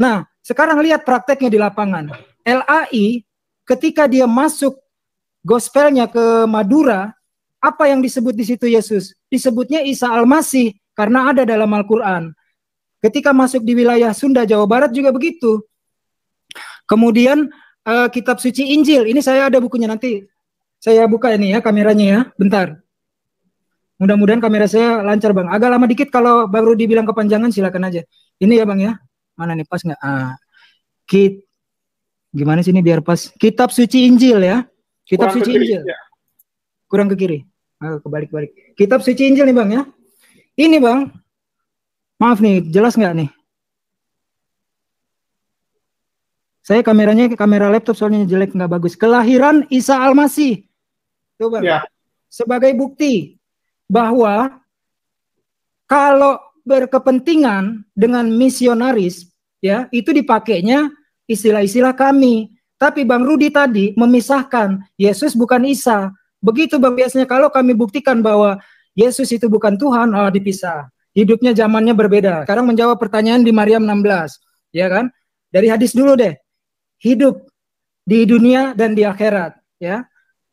Nah, sekarang lihat prakteknya di lapangan. LAI ketika dia masuk gospelnya ke Madura, apa yang disebut di situ Yesus? Disebutnya Isa Al-Masih karena ada dalam Al-Quran. Ketika masuk di wilayah Sunda, Jawa Barat juga begitu. Kemudian uh, kitab suci Injil, ini saya ada bukunya nanti. Saya buka ini ya kameranya ya, bentar. Mudah-mudahan kamera saya lancar bang. Agak lama dikit kalau baru dibilang kepanjangan silakan aja. Ini ya bang ya mana nih pas nggak ah, kit gimana sini biar pas kitab suci Injil ya kitab kurang suci kiri, Injil ya. kurang ke kiri ah, kebalik balik kitab suci Injil nih bang ya ini bang maaf nih jelas nggak nih saya kameranya kamera laptop soalnya jelek nggak bagus kelahiran Isa Almasih tuh bang ya. sebagai bukti bahwa kalau berkepentingan dengan misionaris, ya itu dipakainya istilah-istilah kami. Tapi Bang Rudi tadi memisahkan Yesus bukan Isa. Begitu Bang biasanya kalau kami buktikan bahwa Yesus itu bukan Tuhan, oh dipisah. Hidupnya zamannya berbeda. Sekarang menjawab pertanyaan di Maryam 16, ya kan? Dari hadis dulu deh. Hidup di dunia dan di akhirat, ya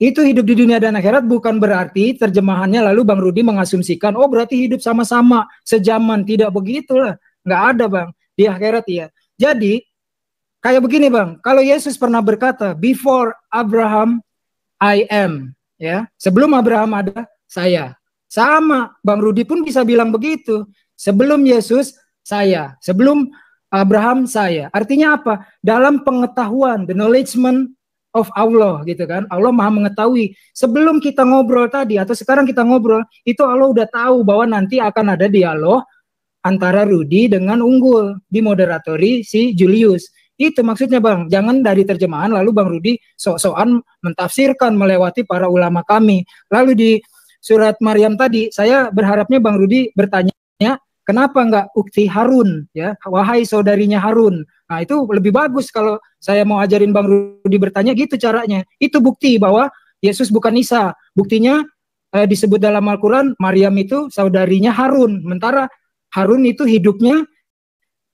itu hidup di dunia dan akhirat bukan berarti terjemahannya lalu Bang Rudi mengasumsikan oh berarti hidup sama-sama sejaman tidak begitulah nggak ada Bang di akhirat ya jadi kayak begini Bang kalau Yesus pernah berkata before Abraham I am ya sebelum Abraham ada saya sama Bang Rudi pun bisa bilang begitu sebelum Yesus saya sebelum Abraham saya artinya apa dalam pengetahuan the knowledgement of Allah gitu kan. Allah Maha mengetahui. Sebelum kita ngobrol tadi atau sekarang kita ngobrol, itu Allah udah tahu bahwa nanti akan ada dialog antara Rudi dengan Unggul di moderatori si Julius. Itu maksudnya Bang, jangan dari terjemahan lalu Bang Rudi sok-sokan mentafsirkan melewati para ulama kami. Lalu di surat Maryam tadi, saya berharapnya Bang Rudi bertanya, kenapa enggak ukti Harun ya? Wahai saudarinya Harun, Nah, itu lebih bagus kalau saya mau ajarin Bang Rudi bertanya gitu caranya. Itu bukti bahwa Yesus bukan Isa. Buktinya eh, disebut dalam Al-Qur'an Maryam itu saudarinya Harun. Sementara Harun itu hidupnya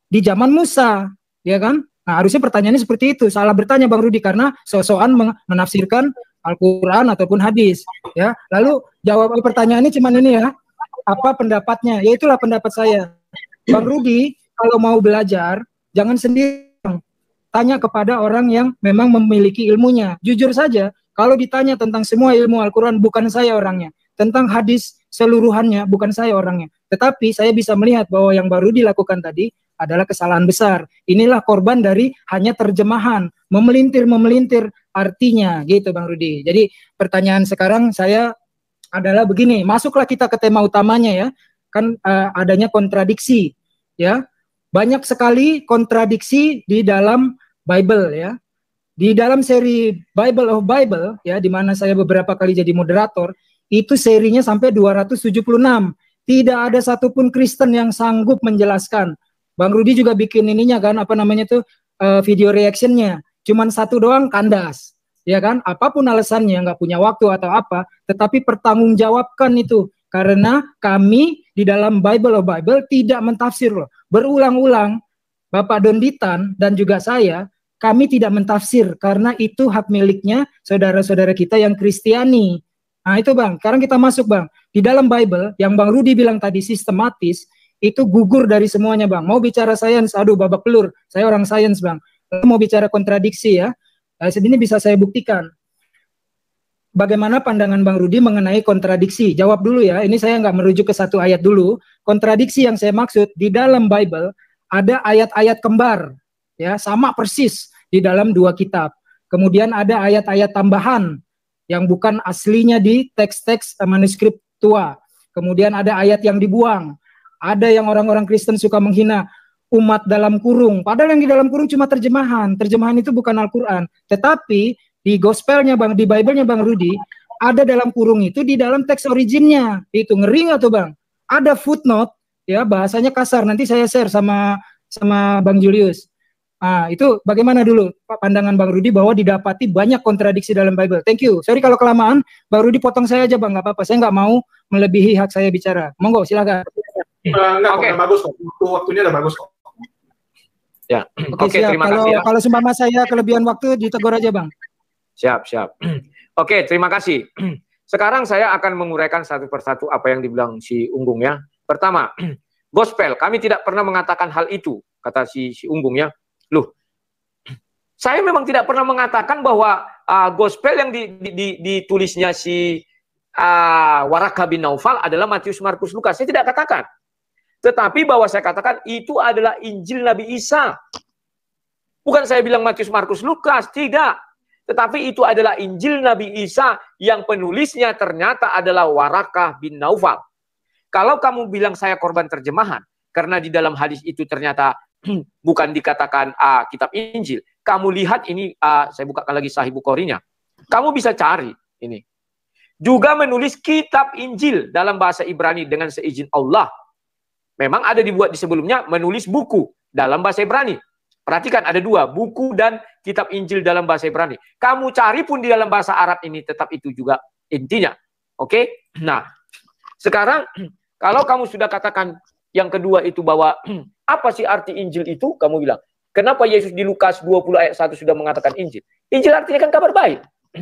di zaman Musa, ya kan? Nah, harusnya pertanyaannya seperti itu. Salah bertanya Bang Rudi karena sosokan menafsirkan Al-Qur'an ataupun hadis, ya. Lalu jawab eh, pertanyaannya cuman ini ya. Apa pendapatnya? Ya itulah pendapat saya. Bang Rudi kalau mau belajar Jangan sendiri. Tanya kepada orang yang memang memiliki ilmunya. Jujur saja, kalau ditanya tentang semua ilmu Al-Quran, bukan saya orangnya. Tentang hadis seluruhannya, bukan saya orangnya. Tetapi saya bisa melihat bahwa yang baru dilakukan tadi adalah kesalahan besar. Inilah korban dari hanya terjemahan, memelintir-memelintir artinya gitu Bang Rudi. Jadi pertanyaan sekarang saya adalah begini, masuklah kita ke tema utamanya ya. Kan uh, adanya kontradiksi ya banyak sekali kontradiksi di dalam Bible ya. Di dalam seri Bible of Bible ya di mana saya beberapa kali jadi moderator, itu serinya sampai 276. Tidak ada satupun Kristen yang sanggup menjelaskan. Bang Rudi juga bikin ininya kan apa namanya tuh eh, video reactionnya. Cuman satu doang kandas ya kan apapun alasannya nggak punya waktu atau apa tetapi pertanggungjawabkan itu karena kami di dalam Bible of Bible tidak mentafsir loh berulang-ulang Bapak Don Ditan dan juga saya, kami tidak mentafsir karena itu hak miliknya saudara-saudara kita yang Kristiani. Nah itu bang, sekarang kita masuk bang. Di dalam Bible yang Bang Rudi bilang tadi sistematis, itu gugur dari semuanya bang. Mau bicara sains, aduh babak pelur, saya orang sains bang. Mau bicara kontradiksi ya, eh, ini bisa saya buktikan bagaimana pandangan Bang Rudi mengenai kontradiksi? Jawab dulu ya. Ini saya nggak merujuk ke satu ayat dulu. Kontradiksi yang saya maksud di dalam Bible ada ayat-ayat kembar, ya sama persis di dalam dua kitab. Kemudian ada ayat-ayat tambahan yang bukan aslinya di teks-teks manuskrip tua. Kemudian ada ayat yang dibuang. Ada yang orang-orang Kristen suka menghina umat dalam kurung. Padahal yang di dalam kurung cuma terjemahan. Terjemahan itu bukan Al-Quran. Tetapi di gospelnya bang, di Biblenya bang Rudi ada dalam kurung itu di dalam teks originnya itu ngeri nggak tuh bang? Ada footnote ya bahasanya kasar nanti saya share sama sama bang Julius. Ah itu bagaimana dulu pandangan bang Rudi bahwa didapati banyak kontradiksi dalam Bible. Thank you. Sorry kalau kelamaan, bang Rudi potong saya aja bang nggak apa-apa. Saya nggak mau melebihi hak saya bicara. Monggo silakan. Uh, enggak, okay. bagus kok. Waktunya udah bagus kok. Ya. Oke, okay, okay, terima kalau, kasih ya. Kalau sumpah saya kelebihan waktu ditegur aja, Bang. Siap, siap. Oke, terima kasih. Sekarang saya akan menguraikan satu persatu apa yang dibilang si Unggung ya. Pertama, gospel, kami tidak pernah mengatakan hal itu, kata si, si Unggung ya. Loh, saya memang tidak pernah mengatakan bahwa uh, gospel yang di, di, di, ditulisnya si uh, Waraka bin Naufal adalah Matius, Markus, Lukas. Saya tidak katakan. Tetapi bahwa saya katakan itu adalah Injil Nabi Isa. Bukan saya bilang Matius, Markus, Lukas. Tidak. Tetapi itu adalah Injil Nabi Isa yang penulisnya ternyata adalah Warakah bin Naufal. Kalau kamu bilang saya korban terjemahan, karena di dalam hadis itu ternyata bukan dikatakan uh, kitab Injil. Kamu lihat ini, uh, saya buka lagi Sahih nya Kamu bisa cari ini. Juga menulis kitab Injil dalam bahasa Ibrani dengan seizin Allah. Memang ada dibuat di sebelumnya menulis buku dalam bahasa Ibrani Perhatikan ada dua, buku dan kitab Injil dalam bahasa Ibrani. Kamu cari pun di dalam bahasa Arab ini tetap itu juga intinya. Oke? Nah, sekarang kalau kamu sudah katakan yang kedua itu bahwa apa sih arti Injil itu? Kamu bilang, kenapa Yesus di Lukas 20 ayat 1 sudah mengatakan Injil? Injil artinya kan kabar baik.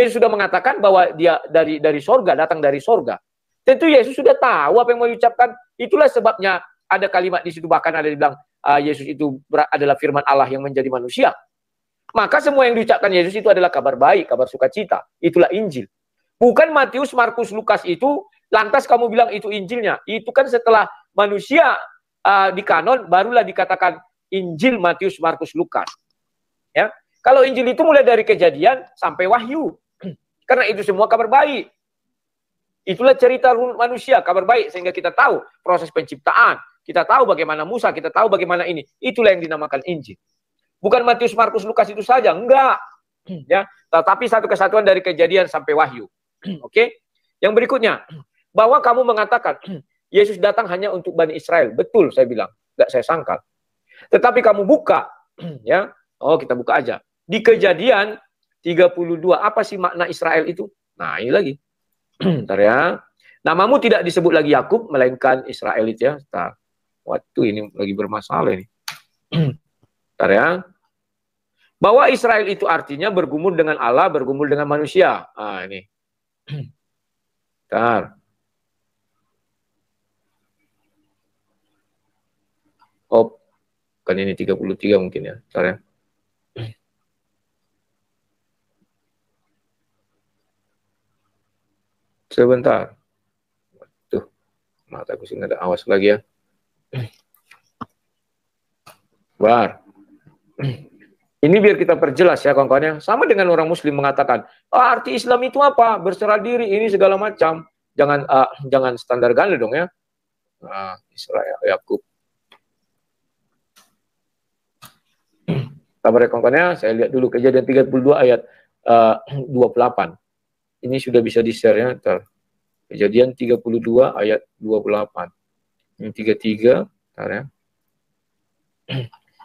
Yesus sudah mengatakan bahwa dia dari dari sorga, datang dari sorga. Tentu Yesus sudah tahu apa yang mau diucapkan. Itulah sebabnya ada kalimat di situ bahkan ada dibilang uh, Yesus itu adalah firman Allah yang menjadi manusia, maka semua yang diucapkan Yesus itu adalah kabar baik, kabar sukacita. Itulah Injil. Bukan Matius, Markus, Lukas itu lantas kamu bilang itu Injilnya. Itu kan setelah manusia uh, di kanon barulah dikatakan Injil Matius, Markus, Lukas. Ya. Kalau Injil itu mulai dari kejadian sampai wahyu. Karena itu semua kabar baik. Itulah cerita manusia, kabar baik sehingga kita tahu proses penciptaan, kita tahu bagaimana Musa, kita tahu bagaimana ini. Itulah yang dinamakan Injil. Bukan Matius, Markus, Lukas itu saja, enggak. Ya, tetapi satu kesatuan dari kejadian sampai wahyu. Oke. Yang berikutnya, bahwa kamu mengatakan Yesus datang hanya untuk Bani Israel. Betul saya bilang, enggak saya sangkal. Tetapi kamu buka ya. Oh, kita buka aja. Di kejadian 32 apa sih makna Israel itu? Nah, ini lagi. Entar ya. Namamu tidak disebut lagi Yakub melainkan Israel itu ya. Bentar. Waduh ini lagi bermasalah ini. ya. bahwa Israel itu artinya bergumul dengan Allah, bergumul dengan manusia. Ah ini. Bentar. Oh, kan ini 33 mungkin ya. Bentar ya. Sebentar. Tuh, mataku sini ada awas lagi ya. Bar. Ini biar kita perjelas ya kawan-kawan yang Sama dengan orang muslim mengatakan, oh, arti Islam itu apa? Berserah diri, ini segala macam. Jangan uh, jangan standar ganda dong ya. Nah, Israel, Yakub. Kabar ya, kawan-kawan ya. saya lihat dulu kejadian 32 ayat ah, uh, 28. Ini sudah bisa di-share ya. Ntar. Kejadian 32 ayat 28 tiga 33, bentar ya.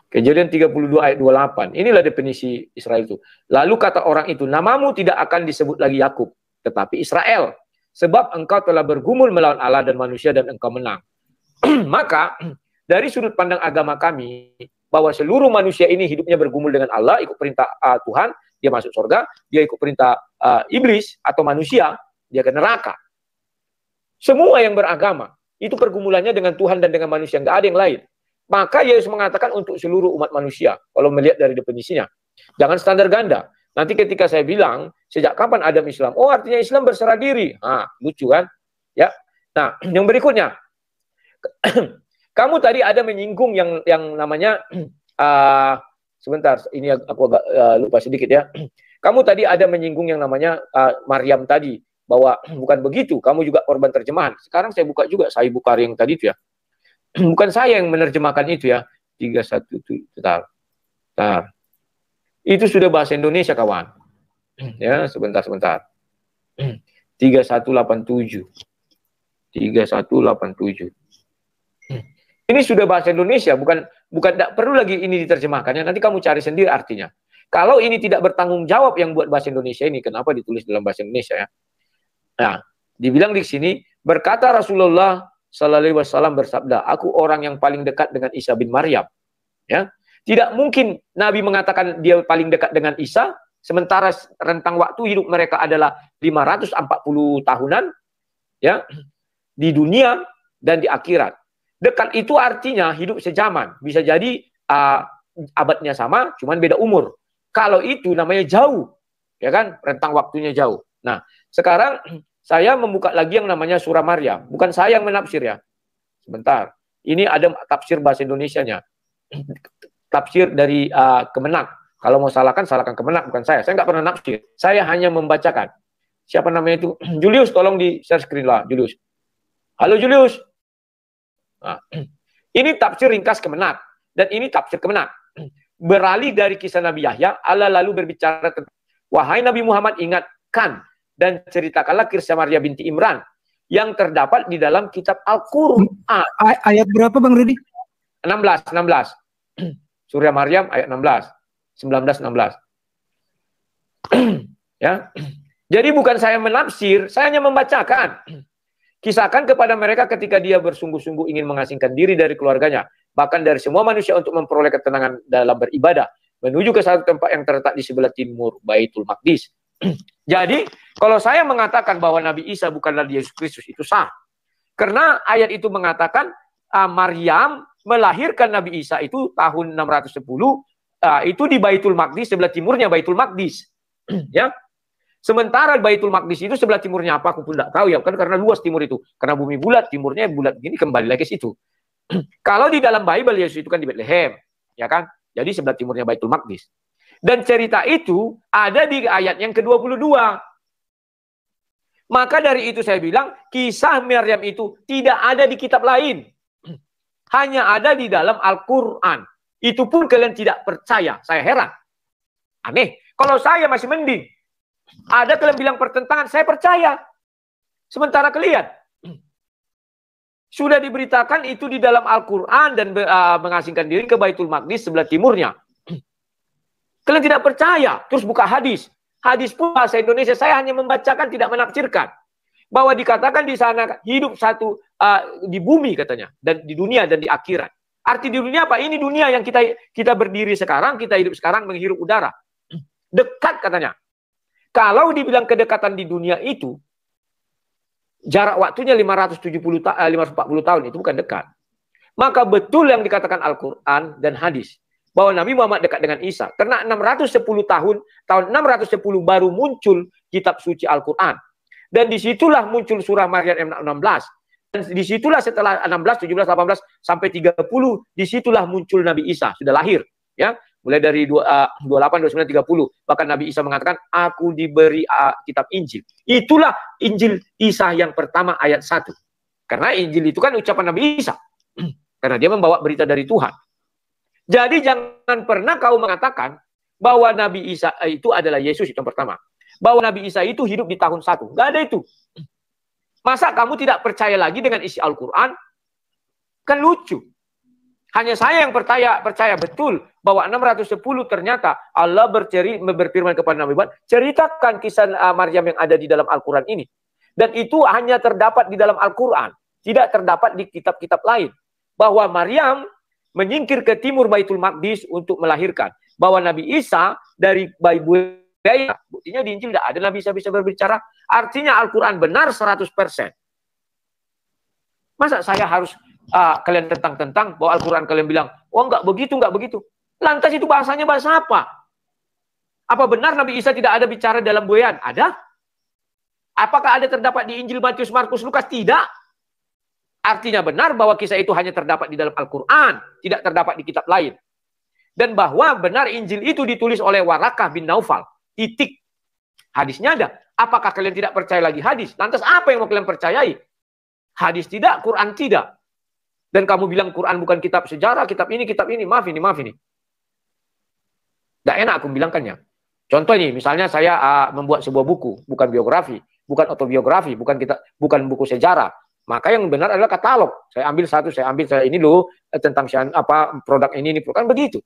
Kejadian 32 ayat 28. Inilah definisi Israel itu. Lalu kata orang itu, namamu tidak akan disebut lagi Yakub, tetapi Israel. Sebab engkau telah bergumul melawan Allah dan manusia dan engkau menang. Maka dari sudut pandang agama kami, bahwa seluruh manusia ini hidupnya bergumul dengan Allah, ikut perintah uh, Tuhan, dia masuk surga, dia ikut perintah uh, iblis atau manusia, dia ke neraka. Semua yang beragama, itu pergumulannya dengan Tuhan dan dengan manusia, nggak ada yang lain. Maka Yesus mengatakan untuk seluruh umat manusia, kalau melihat dari definisinya. Jangan standar ganda. Nanti ketika saya bilang, sejak kapan Adam Islam? Oh, artinya Islam berserah diri. Ah, lucu kan? Ya. Nah, yang berikutnya. Kamu tadi ada menyinggung yang yang namanya uh, sebentar, ini aku agak uh, lupa sedikit ya. Kamu tadi ada menyinggung yang namanya uh, Maryam tadi bahwa bukan begitu, kamu juga korban terjemahan. Sekarang saya buka juga saya buka yang tadi itu ya. bukan saya yang menerjemahkan itu ya. 317 bentar. Bentar. Itu sudah bahasa Indonesia kawan. ya, sebentar sebentar. 3187. 3187. Ini sudah bahasa Indonesia, bukan bukan tidak perlu lagi ini diterjemahkan ya Nanti kamu cari sendiri artinya. Kalau ini tidak bertanggung jawab yang buat bahasa Indonesia ini, kenapa ditulis dalam bahasa Indonesia ya? Nah, dibilang di sini berkata Rasulullah Sallallahu Alaihi Wasallam bersabda, aku orang yang paling dekat dengan Isa bin Maryam. Ya, tidak mungkin Nabi mengatakan dia paling dekat dengan Isa, sementara rentang waktu hidup mereka adalah 540 tahunan, ya, di dunia dan di akhirat. Dekat itu artinya hidup sejaman, bisa jadi uh, abadnya sama, cuman beda umur. Kalau itu namanya jauh, ya kan? Rentang waktunya jauh. Nah, sekarang saya membuka lagi yang namanya surah Maryam. Bukan saya yang menafsir ya. Sebentar. Ini ada tafsir bahasa Indonesianya. tafsir dari uh, Kemenak. Kalau mau salahkan, salahkan Kemenak, bukan saya. Saya nggak pernah nafsir. Saya hanya membacakan. Siapa namanya itu? Julius, tolong di share screen lah, Julius. Halo Julius. Nah, ini tafsir ringkas Kemenak. Dan ini tafsir Kemenak. Beralih dari kisah Nabi Yahya, Allah lalu berbicara tentang, Wahai Nabi Muhammad, ingatkan dan ceritakanlah kisah Maria binti Imran yang terdapat di dalam kitab Al-Qur'an. Ayat berapa Bang Rudi? 16, 16. Surah Maryam ayat 16, 19 16. ya. Jadi bukan saya menafsir, saya hanya membacakan. Kisahkan kepada mereka ketika dia bersungguh-sungguh ingin mengasingkan diri dari keluarganya, bahkan dari semua manusia untuk memperoleh ketenangan dalam beribadah, menuju ke satu tempat yang terletak di sebelah timur Baitul Maqdis. Jadi, kalau saya mengatakan bahwa Nabi Isa bukanlah Yesus Kristus itu sah. Karena ayat itu mengatakan uh, Maryam melahirkan Nabi Isa itu tahun 610 uh, ah, itu di Baitul Maqdis sebelah timurnya Baitul Maqdis. ya. Sementara Baitul Maqdis itu sebelah timurnya apa aku pun tidak tahu ya kan karena luas timur itu. Karena bumi bulat, timurnya bulat gini kembali lagi ke situ. Kalau di dalam Bible Yesus itu kan di Bethlehem, ya kan? Jadi sebelah timurnya Baitul Maqdis. Dan cerita itu ada di ayat yang ke-22. Maka dari itu saya bilang, kisah Maryam itu tidak ada di kitab lain. Hanya ada di dalam Al-Quran. Itu pun kalian tidak percaya. Saya heran. Aneh. Kalau saya masih mending. Ada kalian bilang pertentangan, saya percaya. Sementara kalian sudah diberitakan itu di dalam Al-Quran dan ah, mengasingkan diri ke Baitul Maqdis sebelah timurnya. Kalian tidak percaya, terus buka hadis. Hadis pun bahasa Indonesia, saya hanya membacakan, tidak menafsirkan. Bahwa dikatakan di sana hidup satu uh, di bumi katanya, dan di dunia dan di akhirat. Arti di dunia apa? Ini dunia yang kita kita berdiri sekarang, kita hidup sekarang menghirup udara. Dekat katanya. Kalau dibilang kedekatan di dunia itu, jarak waktunya 570 ta 540 eh, tahun itu bukan dekat. Maka betul yang dikatakan Al-Quran dan hadis bahwa Nabi Muhammad dekat dengan Isa. Karena 610 tahun, tahun 610 baru muncul kitab suci Al-Quran. Dan disitulah muncul surah Maryam 16. Dan disitulah setelah 16, 17, 18, sampai 30, disitulah muncul Nabi Isa, sudah lahir. ya Mulai dari 28, 29, 30. Bahkan Nabi Isa mengatakan, aku diberi eh, kitab Injil. Itulah Injil Isa yang pertama ayat 1. Karena Injil itu kan ucapan Nabi Isa. Karena dia membawa berita dari Tuhan. Jadi jangan pernah kau mengatakan bahwa Nabi Isa eh, itu adalah Yesus yang pertama. Bahwa Nabi Isa itu hidup di tahun satu. Gak ada itu. Masa kamu tidak percaya lagi dengan isi Al-Quran? Kan lucu. Hanya saya yang percaya percaya betul bahwa 610 ternyata Allah berceri, berfirman kepada Nabi Muhammad, ceritakan kisah uh, Maryam yang ada di dalam Al-Quran ini. Dan itu hanya terdapat di dalam Al-Quran. Tidak terdapat di kitab-kitab lain. Bahwa Maryam menyingkir ke timur Baitul Maqdis untuk melahirkan. Bahwa Nabi Isa dari bayi buaya, buktinya di Injil tidak ada Nabi Isa bisa berbicara. Artinya Al-Quran benar 100%. Masa saya harus uh, kalian tentang-tentang bahwa Al-Quran kalian bilang, oh enggak begitu, enggak begitu. Lantas itu bahasanya bahasa apa? Apa benar Nabi Isa tidak ada bicara dalam buayan? Ada. Apakah ada terdapat di Injil Matius, Markus, Lukas? Tidak. Artinya benar bahwa kisah itu hanya terdapat di dalam Al-Quran, tidak terdapat di kitab lain. Dan bahwa benar Injil itu ditulis oleh Warakah bin Naufal, titik Hadisnya ada. Apakah kalian tidak percaya lagi hadis? Lantas apa yang mau kalian percayai? Hadis tidak, Quran tidak. Dan kamu bilang Quran bukan kitab sejarah, kitab ini, kitab ini, maaf ini, maaf ini. Tidak enak aku bilangkannya. Contoh ini, misalnya saya uh, membuat sebuah buku, bukan biografi, bukan autobiografi, bukan kita, bukan buku sejarah, maka yang benar adalah katalog. Saya ambil satu, saya ambil saya ini loh eh, tentang sian, apa produk ini ini kan begitu.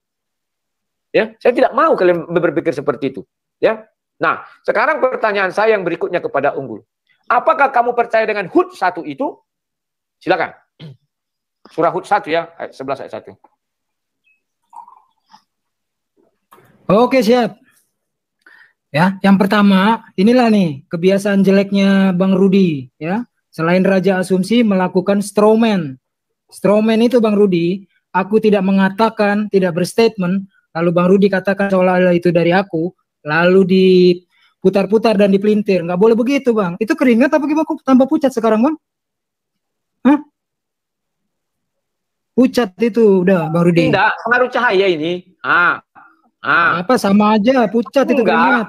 Ya, saya tidak mau kalian berpikir seperti itu. Ya. Nah, sekarang pertanyaan saya yang berikutnya kepada Unggul. Apakah kamu percaya dengan hut satu itu? Silakan. Surah hut satu ya, ayat 11 ayat satu. Oke, siap. Ya, yang pertama, inilah nih kebiasaan jeleknya Bang Rudi, ya Selain Raja Asumsi melakukan strawman. Strawman itu Bang Rudi, aku tidak mengatakan, tidak berstatement, lalu Bang Rudi katakan seolah-olah itu dari aku, lalu diputar-putar dan dipelintir. Nggak boleh begitu Bang. Itu keringat apa gimana tambah pucat sekarang Bang? Hah? Pucat itu udah Bang Rudi. Tidak, pengaruh cahaya ini. Ah. Ah. Apa sama aja pucat Enggak. itu keringat.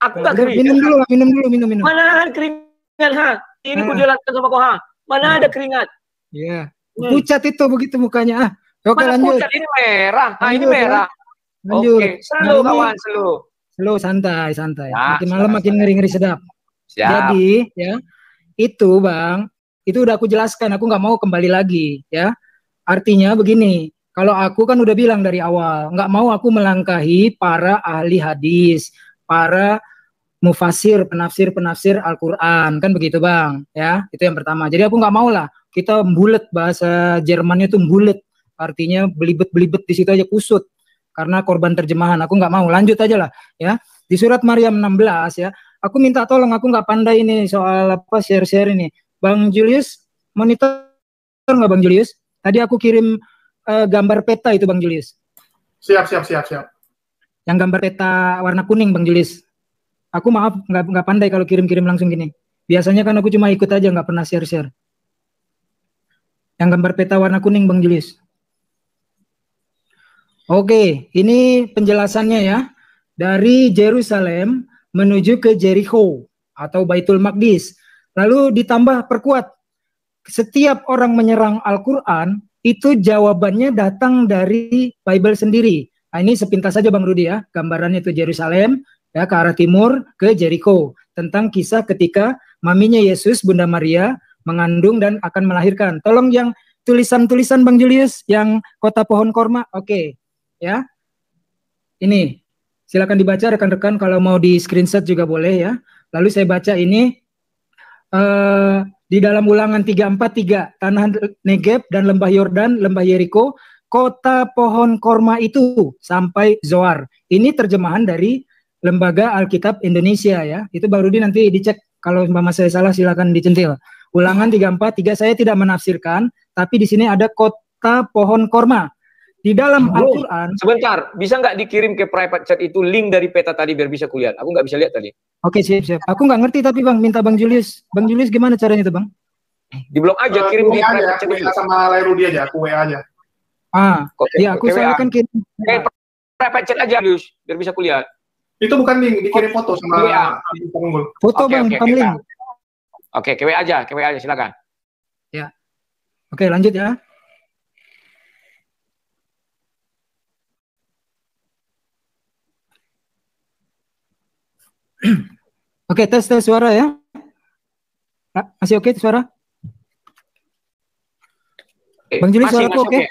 Aku nggak keringat. Minum dulu, minum dulu, minum minum. Mana keringat, ha? ini hmm. ku jelaskan sama Koha. Mana hmm. ada keringat? Iya. Hmm. Pucat itu begitu mukanya ah. Oke okay, lanjut. Pucat ini merah. Ah ini ya. merah. Lanjut. Oke, okay. Selalu kawan selu. Selu santai santai. Nah, makin malam makin ngeri-ngeri sedap. Siap. Jadi ya itu Bang, itu udah aku jelaskan, aku nggak mau kembali lagi ya. Artinya begini, kalau aku kan udah bilang dari awal, nggak mau aku melangkahi para ahli hadis, para mufasir penafsir penafsir Al-Quran kan begitu bang ya itu yang pertama jadi aku nggak mau lah kita bulet bahasa Jermannya itu bulet artinya belibet-belibet di situ aja kusut karena korban terjemahan aku nggak mau lanjut aja lah ya di surat Maryam 16 ya aku minta tolong aku nggak pandai ini soal apa share-share ini Bang Julius monitor nggak Bang Julius tadi aku kirim uh, gambar peta itu Bang Julius siap siap siap siap yang gambar peta warna kuning Bang Julius Aku maaf nggak nggak pandai kalau kirim-kirim langsung gini. Biasanya kan aku cuma ikut aja nggak pernah share-share. Yang gambar peta warna kuning Bang Julius. Oke, ini penjelasannya ya. Dari Jerusalem menuju ke Jericho atau Baitul Maqdis. Lalu ditambah perkuat. Setiap orang menyerang Al-Quran, itu jawabannya datang dari Bible sendiri. Nah, ini sepintas saja Bang Rudi ya, gambarannya itu Jerusalem, ya ke arah timur ke Jericho tentang kisah ketika maminya Yesus Bunda Maria mengandung dan akan melahirkan. Tolong yang tulisan-tulisan Bang Julius yang kota pohon korma. Oke. Okay. Ya. Ini silakan dibaca rekan-rekan kalau mau di screenshot juga boleh ya. Lalu saya baca ini uh, di dalam ulangan 343 tanah Negeb dan lembah Yordan, lembah Yeriko, kota pohon korma itu sampai Zoar. Ini terjemahan dari Lembaga Alkitab Indonesia ya. Itu Baru di nanti dicek kalau mama saya salah silakan dicentil. Ulangan 343 saya tidak menafsirkan, tapi di sini ada kota pohon korma. Di dalam oh, Al-Qur'an Sebentar, bisa nggak dikirim ke private chat itu link dari peta tadi biar bisa kulihat? Aku nggak bisa lihat tadi. Oke, okay, siap siap. Aku nggak ngerti tapi Bang minta Bang Julius. Bang Julius gimana caranya itu, Bang? Di blog aja uh, kirim di private chat WA sama Lerudi aja, aku WA aja. Ah, Kok, ya aku saya akan kirim. Eh, private chat aja Julius biar bisa kulihat. Itu bukan link, dikirim oh, foto sama WA. Foto okay, Bang, okay, link. Oke, okay, KW aja, KW aja silakan. Ya. Oke, okay, lanjut ya. Oke, okay, tes tes suara ya. Ah, masih oke okay, suara? Eh, Bang Juli suara oke? Okay?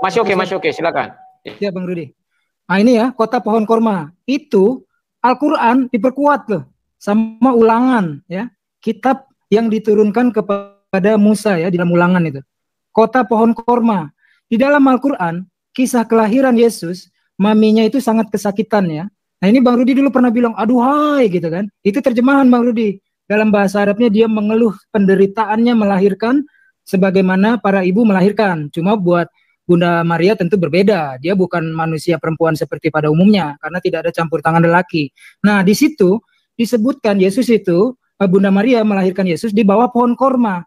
Masih oke, okay, masih oke, okay, silakan. Ya, Bang Rudi. Nah ini ya kota pohon korma itu Al-Quran diperkuat loh sama ulangan ya kitab yang diturunkan kepada Musa ya di dalam ulangan itu kota pohon korma di dalam Al-Quran kisah kelahiran Yesus maminya itu sangat kesakitan ya nah ini Bang Rudi dulu pernah bilang aduhai gitu kan itu terjemahan Bang Rudi dalam bahasa Arabnya dia mengeluh penderitaannya melahirkan sebagaimana para ibu melahirkan cuma buat Bunda Maria tentu berbeda. Dia bukan manusia perempuan seperti pada umumnya karena tidak ada campur tangan lelaki. Nah, di situ disebutkan Yesus itu eh, Bunda Maria melahirkan Yesus di bawah pohon korma.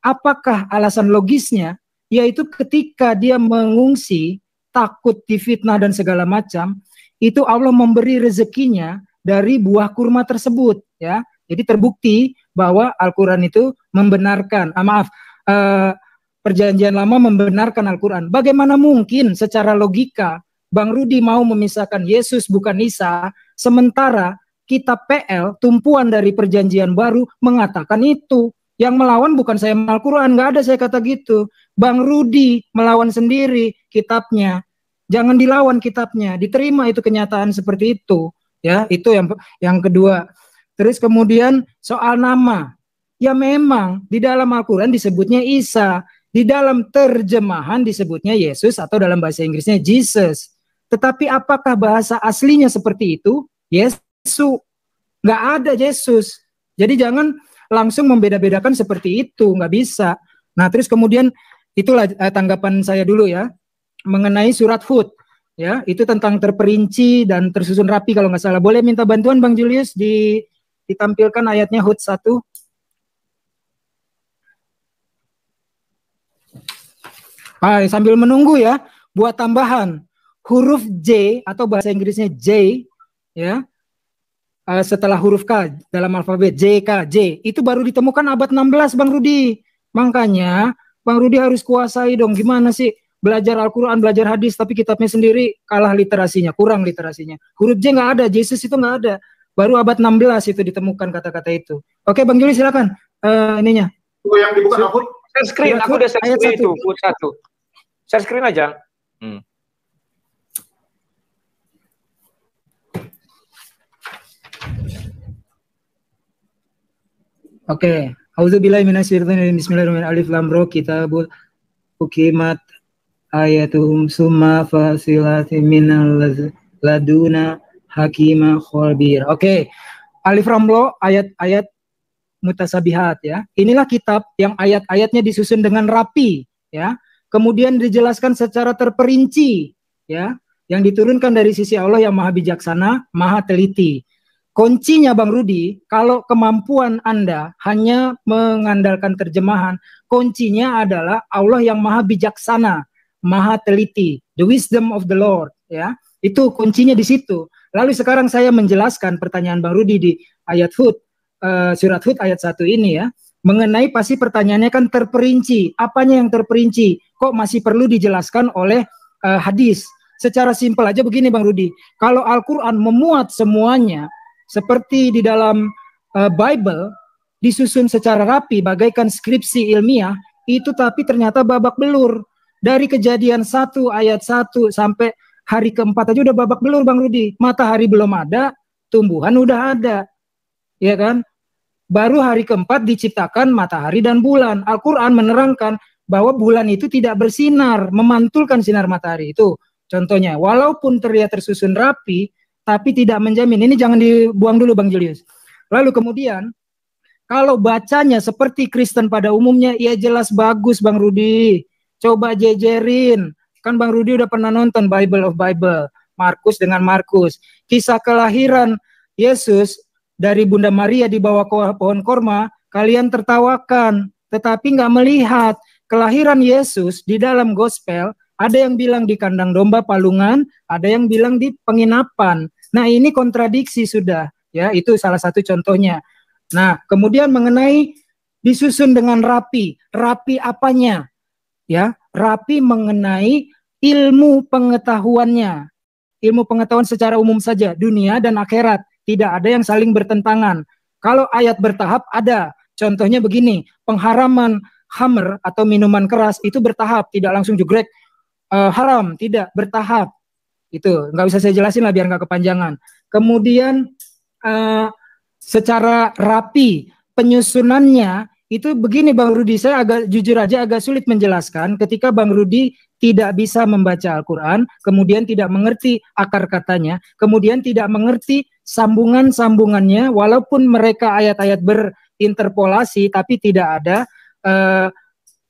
Apakah alasan logisnya yaitu ketika dia mengungsi takut difitnah dan segala macam, itu Allah memberi rezekinya dari buah kurma tersebut ya. Jadi terbukti bahwa Al-Qur'an itu membenarkan, ah, maaf, uh, Perjanjian Lama membenarkan Al-Quran. Bagaimana mungkin secara logika Bang Rudi mau memisahkan Yesus bukan Isa, sementara kitab PL, tumpuan dari perjanjian baru, mengatakan itu. Yang melawan bukan saya Al-Quran, gak ada saya kata gitu. Bang Rudi melawan sendiri kitabnya. Jangan dilawan kitabnya, diterima itu kenyataan seperti itu. Ya, itu yang yang kedua. Terus kemudian soal nama. Ya memang di dalam Al-Quran disebutnya Isa. Di dalam terjemahan disebutnya Yesus atau dalam bahasa Inggrisnya Jesus. Tetapi apakah bahasa aslinya seperti itu? Yesu. Nggak ada Yesus. Jadi jangan langsung membeda-bedakan seperti itu. Nggak bisa. Nah terus kemudian itulah eh, tanggapan saya dulu ya. Mengenai surat Hud. Ya, itu tentang terperinci dan tersusun rapi kalau nggak salah. Boleh minta bantuan Bang Julius di ditampilkan ayatnya Hud 1? Hai, sambil menunggu ya, buat tambahan huruf J atau bahasa Inggrisnya J ya eh, setelah huruf K dalam alfabet J K J itu baru ditemukan abad 16 Bang Rudi. Makanya Bang Rudi harus kuasai dong gimana sih belajar Al-Qur'an, belajar hadis tapi kitabnya sendiri kalah literasinya, kurang literasinya. Huruf J nggak ada, Yesus itu nggak ada. Baru abad 16 itu ditemukan kata-kata itu. Oke Bang Juli silakan uh, ininya. Yang dibuka share screen, iya, aku udah share screen itu, put satu. Share screen aja. Hmm. Oke, okay. auzubillahi minasyaitonirrajim. Bismillahirrahmanirrahim. Alif lam ra buat hukimat ayatuhum summa fasilati minal laduna hakima khabir. Oke. Okay. Alif Ramlo ayat-ayat mutasabihat ya. Inilah kitab yang ayat-ayatnya disusun dengan rapi ya. Kemudian dijelaskan secara terperinci ya, yang diturunkan dari sisi Allah yang maha bijaksana, maha teliti. Kuncinya Bang Rudi, kalau kemampuan Anda hanya mengandalkan terjemahan, kuncinya adalah Allah yang maha bijaksana, maha teliti, the wisdom of the Lord ya. Itu kuncinya di situ. Lalu sekarang saya menjelaskan pertanyaan Bang Rudi di ayat Hud uh, surat Hud ayat 1 ini ya. Mengenai pasti pertanyaannya kan terperinci. Apanya yang terperinci? Kok masih perlu dijelaskan oleh uh, hadis? Secara simpel aja begini Bang Rudi. Kalau Al-Qur'an memuat semuanya seperti di dalam uh, Bible disusun secara rapi bagaikan skripsi ilmiah, itu tapi ternyata babak belur. Dari kejadian satu ayat satu sampai hari keempat aja udah babak belur Bang Rudi. Matahari belum ada, tumbuhan udah ada. Ya kan? Baru hari keempat diciptakan matahari dan bulan. Al-Quran menerangkan bahwa bulan itu tidak bersinar, memantulkan sinar matahari itu. Contohnya, walaupun terlihat tersusun rapi, tapi tidak menjamin. Ini jangan dibuang dulu Bang Julius. Lalu kemudian, kalau bacanya seperti Kristen pada umumnya, ya jelas bagus Bang Rudi. Coba jejerin. Kan Bang Rudi udah pernah nonton Bible of Bible. Markus dengan Markus. Kisah kelahiran Yesus dari Bunda Maria di bawah pohon korma, kalian tertawakan, tetapi nggak melihat kelahiran Yesus di dalam gospel. Ada yang bilang di kandang domba palungan, ada yang bilang di penginapan. Nah ini kontradiksi sudah, ya itu salah satu contohnya. Nah kemudian mengenai disusun dengan rapi, rapi apanya? Ya, rapi mengenai ilmu pengetahuannya. Ilmu pengetahuan secara umum saja, dunia dan akhirat tidak ada yang saling bertentangan. Kalau ayat bertahap ada, contohnya begini, pengharaman hammer atau minuman keras itu bertahap, tidak langsung jugrek uh, haram, tidak bertahap. Itu nggak bisa saya jelasin lah biar nggak kepanjangan. Kemudian uh, secara rapi penyusunannya itu begini Bang Rudi, saya agak jujur aja agak sulit menjelaskan ketika Bang Rudi tidak bisa membaca Al-Quran, kemudian tidak mengerti akar katanya, kemudian tidak mengerti sambungan-sambungannya walaupun mereka ayat-ayat berinterpolasi tapi tidak ada eh,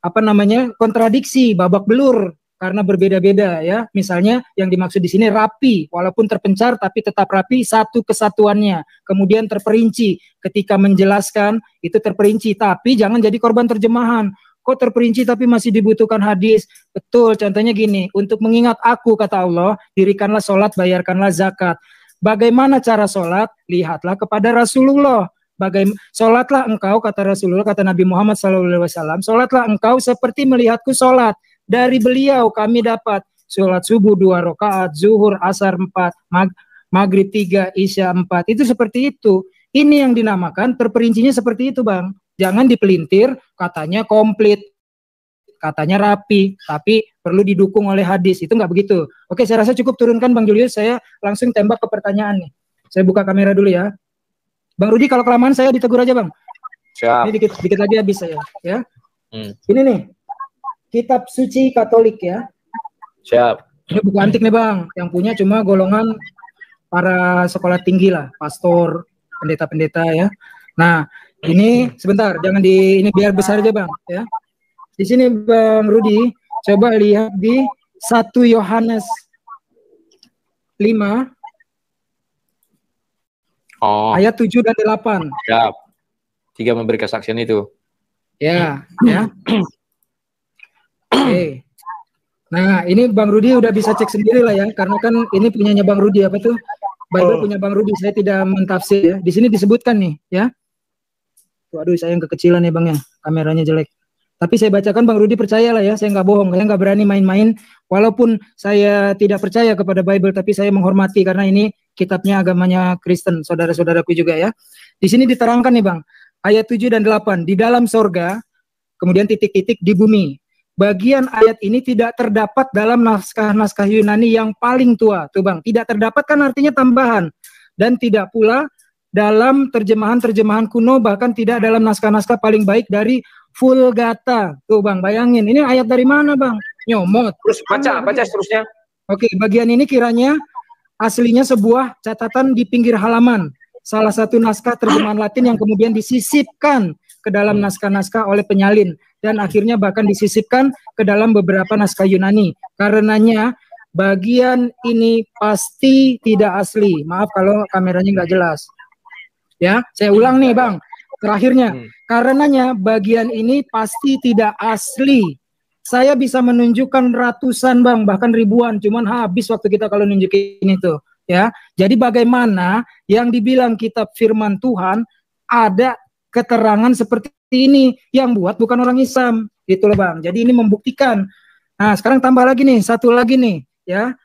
apa namanya kontradiksi babak belur karena berbeda-beda ya. Misalnya yang dimaksud di sini rapi, walaupun terpencar tapi tetap rapi satu kesatuannya. Kemudian terperinci ketika menjelaskan itu terperinci, tapi jangan jadi korban terjemahan. Kok terperinci tapi masih dibutuhkan hadis? Betul, contohnya gini, untuk mengingat aku kata Allah, dirikanlah sholat, bayarkanlah zakat. Bagaimana cara sholat? Lihatlah kepada Rasulullah. Bagaimana sholatlah engkau kata Rasulullah kata Nabi Muhammad SAW. Sholatlah engkau seperti melihatku sholat. Dari beliau kami dapat sholat subuh dua rakaat, zuhur, asar empat, mag maghrib tiga, isya empat. Itu seperti itu. Ini yang dinamakan terperincinya seperti itu bang. Jangan dipelintir katanya komplit, katanya rapi, tapi perlu didukung oleh hadis itu nggak begitu oke saya rasa cukup turunkan bang Julius saya langsung tembak ke pertanyaan nih saya buka kamera dulu ya bang Rudi kalau kelamaan saya ditegur aja bang Siap. ini dikit dikit lagi habis saya ya hmm. ini nih kitab suci Katolik ya Siap. Ini buku antik nih bang, yang punya cuma golongan para sekolah tinggi lah, pastor, pendeta-pendeta ya. Nah, ini sebentar, jangan di ini biar besar aja bang ya. Di sini bang Rudi, Coba lihat di 1 Yohanes 5 Oh. Ayat 7 dan 8. Ya. Tiga memberi kesaksian itu. Ya, ya. Oke. Okay. Nah, ini Bang Rudi udah bisa cek sendiri lah ya, karena kan ini punyanya Bang Rudi apa tuh? Bible oh. punya Bang Rudi, saya tidak mentafsir ya. Di sini disebutkan nih, ya. Waduh, saya yang kekecilan ya Bang ya, kameranya jelek. Tapi saya bacakan Bang Rudi percayalah ya, saya nggak bohong, saya nggak berani main-main. Walaupun saya tidak percaya kepada Bible, tapi saya menghormati karena ini kitabnya agamanya Kristen, saudara-saudaraku juga ya. Di sini diterangkan nih Bang, ayat 7 dan 8, di dalam sorga, kemudian titik-titik di bumi. Bagian ayat ini tidak terdapat dalam naskah-naskah Yunani yang paling tua. Tuh Bang, tidak terdapat kan artinya tambahan. Dan tidak pula dalam terjemahan-terjemahan kuno bahkan tidak dalam naskah-naskah paling baik dari Vulgata. Tuh Bang, bayangin. Ini ayat dari mana Bang? Nyomot. Terus baca, baca seterusnya. Oke, bagian ini kiranya aslinya sebuah catatan di pinggir halaman. Salah satu naskah terjemahan Latin yang kemudian disisipkan ke dalam naskah-naskah oleh penyalin dan akhirnya bahkan disisipkan ke dalam beberapa naskah Yunani. Karenanya bagian ini pasti tidak asli. Maaf kalau kameranya nggak jelas. Ya, saya ulang nih Bang. Terakhirnya, hmm. karenanya bagian ini pasti tidak asli. Saya bisa menunjukkan ratusan Bang, bahkan ribuan, cuman habis waktu kita kalau nunjukin itu, ya. Jadi bagaimana yang dibilang kitab firman Tuhan ada keterangan seperti ini yang buat bukan orang Islam, gitu loh Bang. Jadi ini membuktikan. Nah, sekarang tambah lagi nih, satu lagi nih, ya.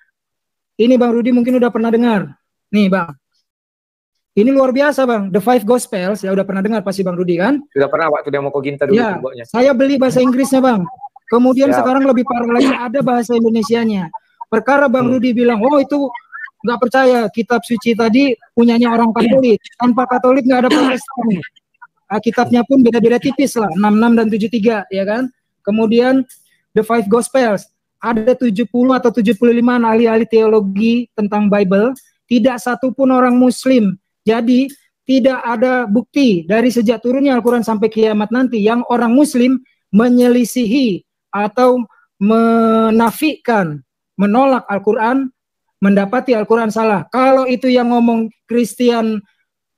Ini Bang Rudi mungkin udah pernah dengar. Nih Bang, ini luar biasa bang, The Five Gospels ya udah pernah dengar pasti bang Rudi kan? Sudah pernah waktu demo Koginta dulu. Ya, saya beli bahasa Inggrisnya bang. Kemudian ya. sekarang lebih parah lagi ada bahasa Indonesianya. Perkara bang hmm. Rudi bilang, oh itu nggak percaya kitab suci tadi punyanya orang Katolik. Tanpa Katolik nggak ada Protestan. Nah, kitabnya pun beda-beda tipis lah, 66 dan 73 ya kan. Kemudian The Five Gospels ada 70 atau 75 ahli-ahli teologi tentang Bible, tidak satupun orang muslim jadi tidak ada bukti dari sejak turunnya Al-Quran sampai kiamat nanti yang orang Muslim menyelisihi atau menafikan, menolak Al-Quran, mendapati Al-Quran salah. Kalau itu yang ngomong Christian,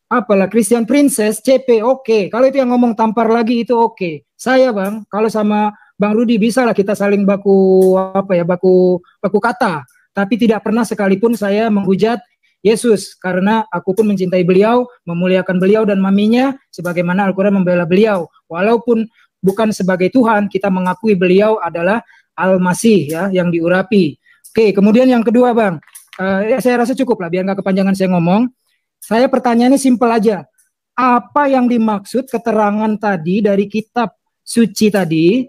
apalah Christian Princess, CP, oke. Okay. Kalau itu yang ngomong tampar lagi itu oke. Okay. Saya bang, kalau sama Bang Rudi bisa lah kita saling baku apa ya baku baku kata, tapi tidak pernah sekalipun saya menghujat Yesus karena aku pun mencintai beliau, memuliakan beliau dan maminya sebagaimana Al-Qur'an membela beliau. Walaupun bukan sebagai Tuhan, kita mengakui beliau adalah Al-Masih ya yang diurapi. Oke, kemudian yang kedua, Bang. Uh, saya rasa cukup lah biar nggak kepanjangan saya ngomong. Saya pertanyaannya simpel aja. Apa yang dimaksud keterangan tadi dari kitab suci tadi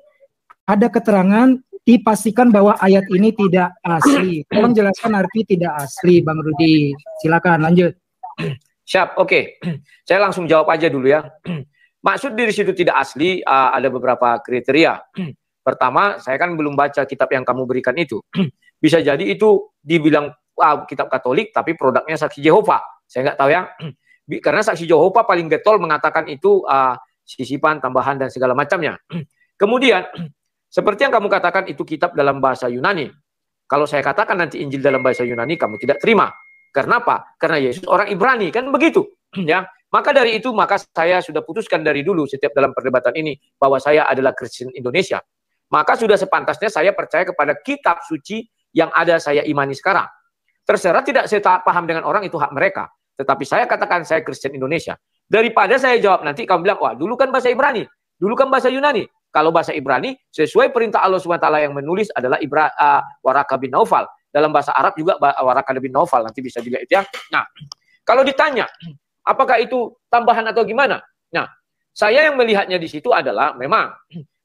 ada keterangan dipastikan bahwa ayat ini tidak asli. Tolong jelaskan arti tidak asli, Bang Rudi. Silakan lanjut. Siap, oke. Okay. Saya langsung jawab aja dulu ya. Maksud dari situ tidak asli uh, ada beberapa kriteria. Pertama, saya kan belum baca kitab yang kamu berikan itu. Bisa jadi itu dibilang uh, kitab Katolik, tapi produknya saksi Jehova. Saya nggak tahu ya. Karena saksi Jehova paling getol mengatakan itu uh, sisipan, tambahan dan segala macamnya. Kemudian seperti yang kamu katakan itu kitab dalam bahasa Yunani. Kalau saya katakan nanti Injil dalam bahasa Yunani kamu tidak terima. Karena apa? Karena Yesus orang Ibrani kan begitu, ya. Maka dari itu maka saya sudah putuskan dari dulu setiap dalam perdebatan ini bahwa saya adalah Kristen Indonesia. Maka sudah sepantasnya saya percaya kepada kitab suci yang ada saya imani sekarang. Terserah tidak saya tak paham dengan orang itu hak mereka. Tetapi saya katakan saya Kristen Indonesia. Daripada saya jawab nanti kamu bilang, wah dulu kan bahasa Ibrani, dulu kan bahasa Yunani. Kalau bahasa Ibrani, sesuai perintah Allah SWT yang menulis adalah Ibra, uh, Waraka bin Naufal. Dalam bahasa Arab juga ah, Waraka bin Naufal, nanti bisa itu ya. Nah, kalau ditanya, apakah itu tambahan atau gimana? Nah, saya yang melihatnya di situ adalah memang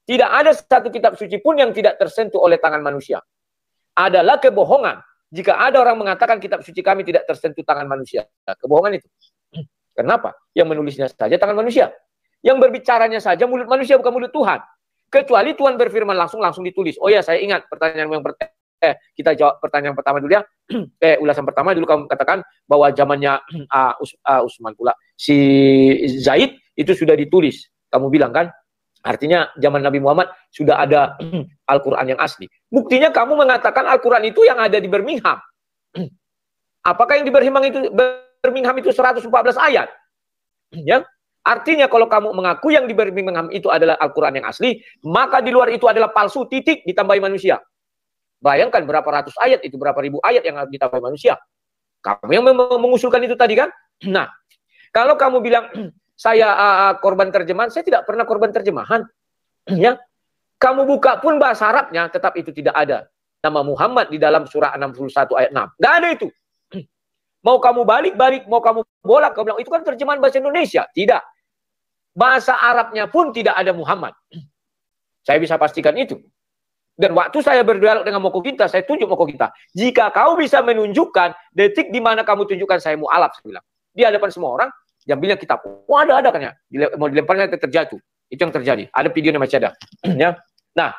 tidak ada satu kitab suci pun yang tidak tersentuh oleh tangan manusia. Adalah kebohongan. Jika ada orang mengatakan kitab suci kami tidak tersentuh tangan manusia. Nah, kebohongan itu. Kenapa? Yang menulisnya saja tangan manusia. Yang berbicaranya saja mulut manusia bukan mulut Tuhan. Kecuali Tuhan berfirman langsung langsung ditulis. Oh ya, saya ingat pertanyaan yang pertama eh, kita jawab pertanyaan pertama dulu ya. eh ulasan pertama dulu kamu katakan bahwa zamannya uh, uh, Usman pula si Zaid itu sudah ditulis. Kamu bilang kan? Artinya zaman Nabi Muhammad sudah ada Al-Qur'an yang asli. Buktinya kamu mengatakan Al-Qur'an itu yang ada di Birmingham. Apakah yang di Birmingham itu Birmingham itu 114 ayat? Ya, Artinya kalau kamu mengaku yang diberi pemahaman itu adalah Al-Quran yang asli, maka di luar itu adalah palsu, titik, ditambahi manusia. Bayangkan berapa ratus ayat itu, berapa ribu ayat yang ditambahi manusia. Kamu yang mengusulkan itu tadi kan? Nah, kalau kamu bilang, saya uh, korban terjemahan, saya tidak pernah korban terjemahan. ya, Kamu buka pun bahasa Arabnya, tetap itu tidak ada. Nama Muhammad di dalam surah 61 ayat 6. Tidak ada itu. Mau kamu balik-balik, mau kamu bolak, kamu bilang, itu kan terjemahan bahasa Indonesia. Tidak Bahasa Arabnya pun tidak ada Muhammad. Saya bisa pastikan itu. Dan waktu saya berdialog dengan Moko Ginta, saya tunjuk Moko Ginta. Jika kau bisa menunjukkan detik di mana kamu tunjukkan saya mu'alaf, saya bilang. Di hadapan semua orang, yang bilang kitab. Wah, ada, ada kan ya. mau dilemparnya terjatuh. Itu yang terjadi. Ada video yang masih ada. ya. Nah,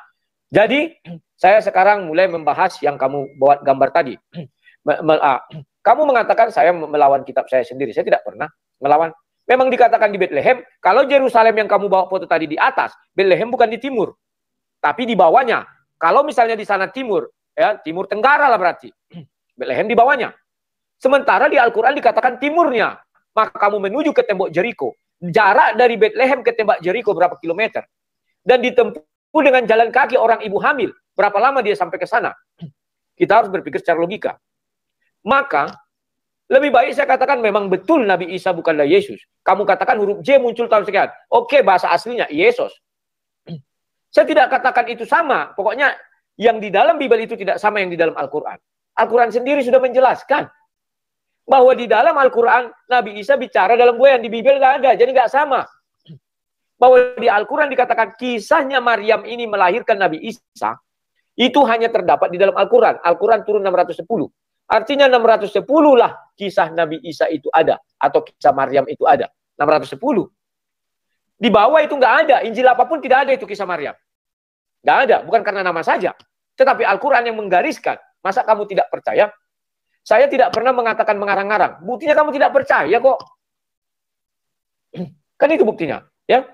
jadi saya sekarang mulai membahas yang kamu buat gambar tadi. Ah, kamu mengatakan saya melawan kitab saya sendiri. Saya tidak pernah melawan Memang dikatakan di Bethlehem, kalau Yerusalem yang kamu bawa foto tadi di atas, Bethlehem bukan di timur, tapi di bawahnya. Kalau misalnya di sana timur, ya timur tenggara lah berarti. Bethlehem di bawahnya. Sementara di Al-Quran dikatakan timurnya, maka kamu menuju ke tembok Jericho. Jarak dari Bethlehem ke tembok Jericho berapa kilometer? Dan ditempuh dengan jalan kaki orang ibu hamil. Berapa lama dia sampai ke sana? Kita harus berpikir secara logika. Maka lebih baik saya katakan memang betul Nabi Isa bukanlah Yesus. Kamu katakan huruf J muncul tahun sekian. Oke, bahasa aslinya Yesus. Saya tidak katakan itu sama. Pokoknya yang di dalam Bible itu tidak sama yang di dalam Al-Quran. Al-Quran sendiri sudah menjelaskan bahwa di dalam Al-Quran Nabi Isa bicara dalam gue yang di Bible nggak ada, jadi nggak sama. Bahwa di Al-Quran dikatakan kisahnya Maryam ini melahirkan Nabi Isa itu hanya terdapat di dalam Al-Quran. Al-Quran turun 610. Artinya 610 lah kisah Nabi Isa itu ada atau kisah Maryam itu ada. 610. Di bawah itu nggak ada, Injil apapun tidak ada itu kisah Maryam. Nggak ada, bukan karena nama saja. Tetapi Al-Quran yang menggariskan. Masa kamu tidak percaya? Saya tidak pernah mengatakan mengarang-arang. Buktinya kamu tidak percaya kok. Kan itu buktinya. ya.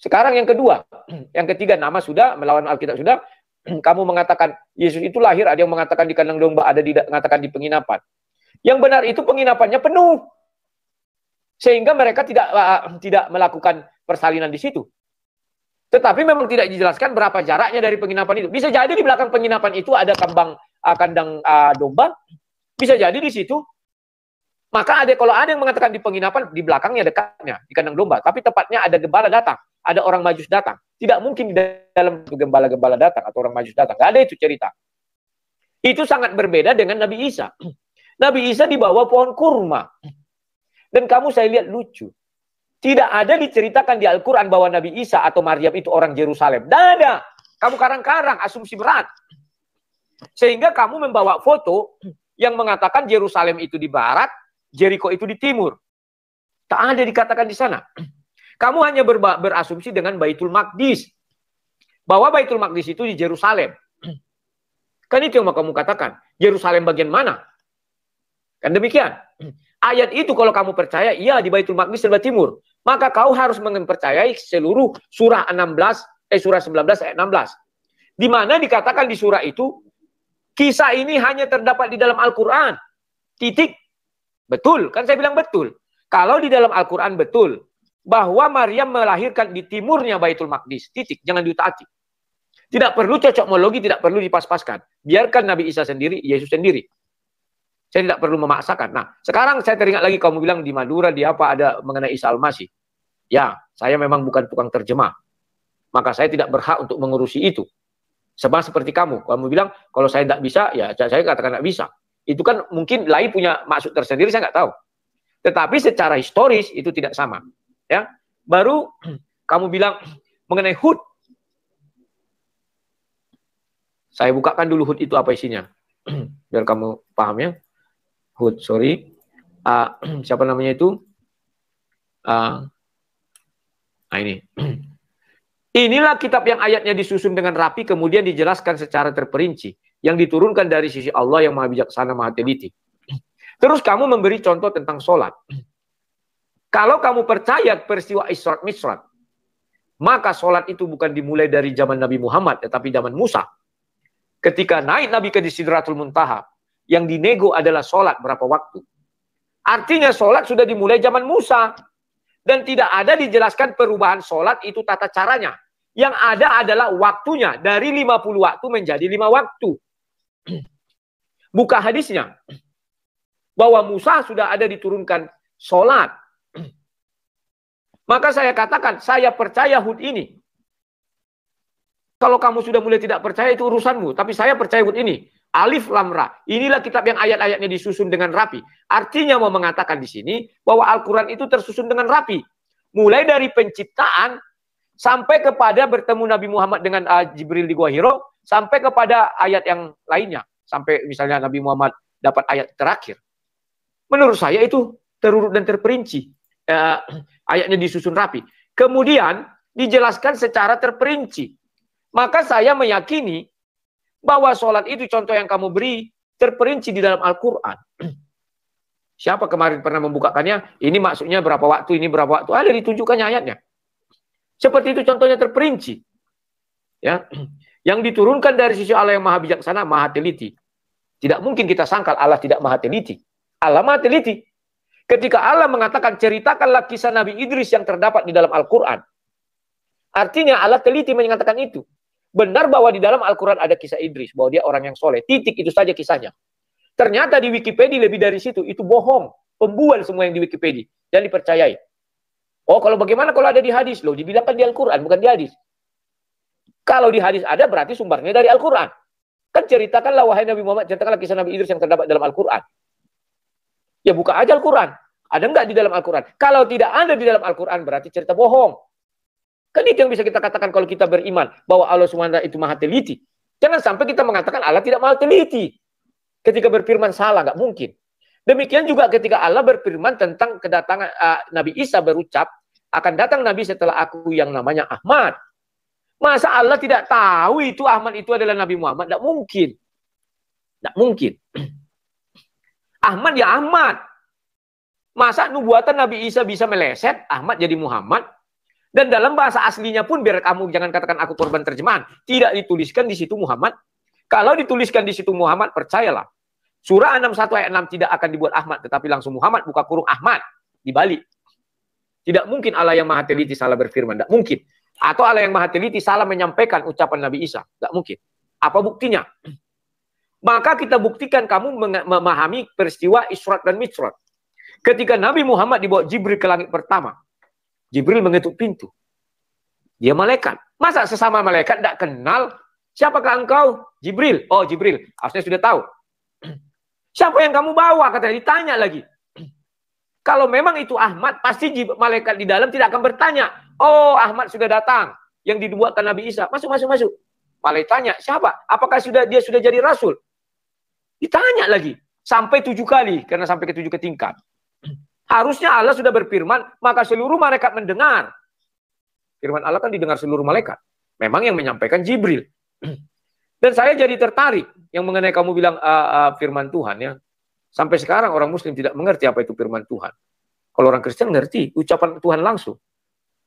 Sekarang yang kedua. Yang ketiga, nama sudah, melawan Alkitab sudah. Kamu mengatakan, Yesus itu lahir, ada yang mengatakan di kandang domba, ada yang mengatakan di penginapan. Yang benar itu penginapannya penuh. Sehingga mereka tidak uh, tidak melakukan persalinan di situ. Tetapi memang tidak dijelaskan berapa jaraknya dari penginapan itu. Bisa jadi di belakang penginapan itu ada kambang uh, kandang uh, domba. Bisa jadi di situ. Maka ada kalau ada yang mengatakan di penginapan di belakangnya dekatnya di kandang domba, tapi tepatnya ada gembala datang, ada orang majus datang. Tidak mungkin di dalam gembala-gembala datang atau orang majus datang. Gak ada itu cerita. Itu sangat berbeda dengan Nabi Isa. Nabi Isa dibawa pohon kurma. Dan kamu saya lihat lucu. Tidak ada diceritakan di Al-Quran bahwa Nabi Isa atau Maryam itu orang Yerusalem. Dada, Kamu karang-karang, asumsi berat. Sehingga kamu membawa foto yang mengatakan Yerusalem itu di barat, Jericho itu di timur. Tak ada dikatakan di sana. Kamu hanya ber berasumsi dengan Baitul Maqdis. Bahwa Baitul Maqdis itu di Yerusalem. Kan itu yang mau kamu katakan. Yerusalem bagian mana? Kan demikian. Ayat itu kalau kamu percaya, iya di Baitul Maqdis sebelah timur. Maka kau harus mempercayai seluruh surah 16, eh surah 19 ayat 16. Di mana dikatakan di surah itu, kisah ini hanya terdapat di dalam Al-Quran. Titik. Betul, kan saya bilang betul. Kalau di dalam Al-Quran betul, bahwa Maryam melahirkan di timurnya Baitul Maqdis. Titik, jangan diutak Tidak perlu cocokmologi, tidak perlu dipas-paskan. Biarkan Nabi Isa sendiri, Yesus sendiri. Saya tidak perlu memaksakan. Nah, sekarang saya teringat lagi kamu bilang di Madura di apa ada mengenai Isa Almasih. Ya, saya memang bukan tukang terjemah. Maka saya tidak berhak untuk mengurusi itu. Sama seperti kamu. Kamu bilang, kalau saya tidak bisa, ya saya katakan tidak bisa. Itu kan mungkin lain punya maksud tersendiri, saya nggak tahu. Tetapi secara historis itu tidak sama. Ya, Baru kamu bilang mengenai HUT. Saya bukakan dulu HUT itu apa isinya. Biar kamu paham ya. Hud, sorry. Uh, siapa namanya itu? Uh, nah ini. Inilah kitab yang ayatnya disusun dengan rapi kemudian dijelaskan secara terperinci yang diturunkan dari sisi Allah yang maha bijaksana maha teliti. Terus kamu memberi contoh tentang sholat. Kalau kamu percaya peristiwa Isra Misrat, maka sholat itu bukan dimulai dari zaman Nabi Muhammad tetapi zaman Musa. Ketika naik Nabi ke Sidratul Muntaha, yang dinego adalah sholat berapa waktu. Artinya sholat sudah dimulai zaman Musa. Dan tidak ada dijelaskan perubahan sholat itu tata caranya. Yang ada adalah waktunya dari 50 waktu menjadi lima waktu. Buka hadisnya. Bahwa Musa sudah ada diturunkan sholat. Maka saya katakan, saya percaya hud ini. Kalau kamu sudah mulai tidak percaya itu urusanmu, tapi saya percaya hud ini. Alif Lam Ra. Inilah kitab yang ayat-ayatnya disusun dengan rapi. Artinya mau mengatakan di sini bahwa Al-Quran itu tersusun dengan rapi. Mulai dari penciptaan sampai kepada bertemu Nabi Muhammad dengan uh, Jibril di Gua Hiro, sampai kepada ayat yang lainnya. Sampai misalnya Nabi Muhammad dapat ayat terakhir. Menurut saya itu terurut dan terperinci. Uh, ayatnya disusun rapi. Kemudian dijelaskan secara terperinci. Maka saya meyakini bahwa sholat itu contoh yang kamu beri terperinci di dalam Al-Quran. Siapa kemarin pernah membukakannya? Ini maksudnya berapa waktu, ini berapa waktu. Ada ditunjukkannya ayatnya. Seperti itu contohnya terperinci. Ya. Yang diturunkan dari sisi Allah yang maha bijaksana, maha teliti. Tidak mungkin kita sangkal Allah tidak maha teliti. Allah maha teliti. Ketika Allah mengatakan ceritakanlah kisah Nabi Idris yang terdapat di dalam Al-Quran. Artinya Allah teliti mengatakan itu. Benar bahwa di dalam Al-Quran ada kisah Idris, bahwa dia orang yang soleh. Titik itu saja kisahnya. Ternyata di Wikipedia lebih dari situ, itu bohong. Pembual semua yang di Wikipedia. Dan dipercayai. Oh, kalau bagaimana kalau ada di hadis? Loh, dibilangkan di Al-Quran, bukan di hadis. Kalau di hadis ada, berarti sumbernya dari Al-Quran. Kan ceritakanlah, wahai Nabi Muhammad, ceritakanlah kisah Nabi Idris yang terdapat dalam Al-Quran. Ya buka aja Al-Quran. Ada enggak di dalam Al-Quran? Kalau tidak ada di dalam Al-Quran, berarti cerita bohong. Kan itu yang bisa kita katakan kalau kita beriman bahwa Allah SWT itu maha teliti. Jangan sampai kita mengatakan Allah tidak maha teliti. Ketika berfirman salah nggak mungkin. Demikian juga ketika Allah berfirman tentang kedatangan uh, Nabi Isa berucap akan datang Nabi setelah aku yang namanya Ahmad. Masa Allah tidak tahu itu Ahmad itu adalah Nabi Muhammad? Tidak mungkin. Tidak mungkin. Ahmad ya Ahmad. Masa nubuatan Nabi Isa bisa meleset? Ahmad jadi Muhammad? Dan dalam bahasa aslinya pun biar kamu jangan katakan aku korban terjemahan, tidak dituliskan di situ Muhammad. Kalau dituliskan di situ Muhammad, percayalah. Surah 61 ayat 6 tidak akan dibuat Ahmad, tetapi langsung Muhammad buka kurung Ahmad di Bali. Tidak mungkin Allah yang Maha Teliti salah berfirman, tidak mungkin. Atau Allah yang Maha Teliti salah menyampaikan ucapan Nabi Isa, tidak mungkin. Apa buktinya? Maka kita buktikan kamu memahami peristiwa Isra dan Mi'raj. Ketika Nabi Muhammad dibawa Jibril ke langit pertama, Jibril mengetuk pintu. Dia malaikat. Masa sesama malaikat tidak kenal? Siapakah engkau? Jibril. Oh, Jibril. Harusnya sudah tahu. Siapa yang kamu bawa? Katanya ditanya lagi. Kalau memang itu Ahmad, pasti malaikat di dalam tidak akan bertanya. Oh, Ahmad sudah datang. Yang dibuatkan Nabi Isa. Masuk, masuk, masuk. Malaikat tanya, siapa? Apakah sudah dia sudah jadi rasul? Ditanya lagi. Sampai tujuh kali. Karena sampai ke tujuh ketingkat. Harusnya Allah sudah berfirman, maka seluruh malaikat mendengar. Firman Allah kan didengar seluruh malaikat. Memang yang menyampaikan Jibril. Dan saya jadi tertarik yang mengenai kamu bilang uh, uh, firman Tuhan ya. Sampai sekarang orang Muslim tidak mengerti apa itu firman Tuhan. Kalau orang Kristen ngerti ucapan Tuhan langsung.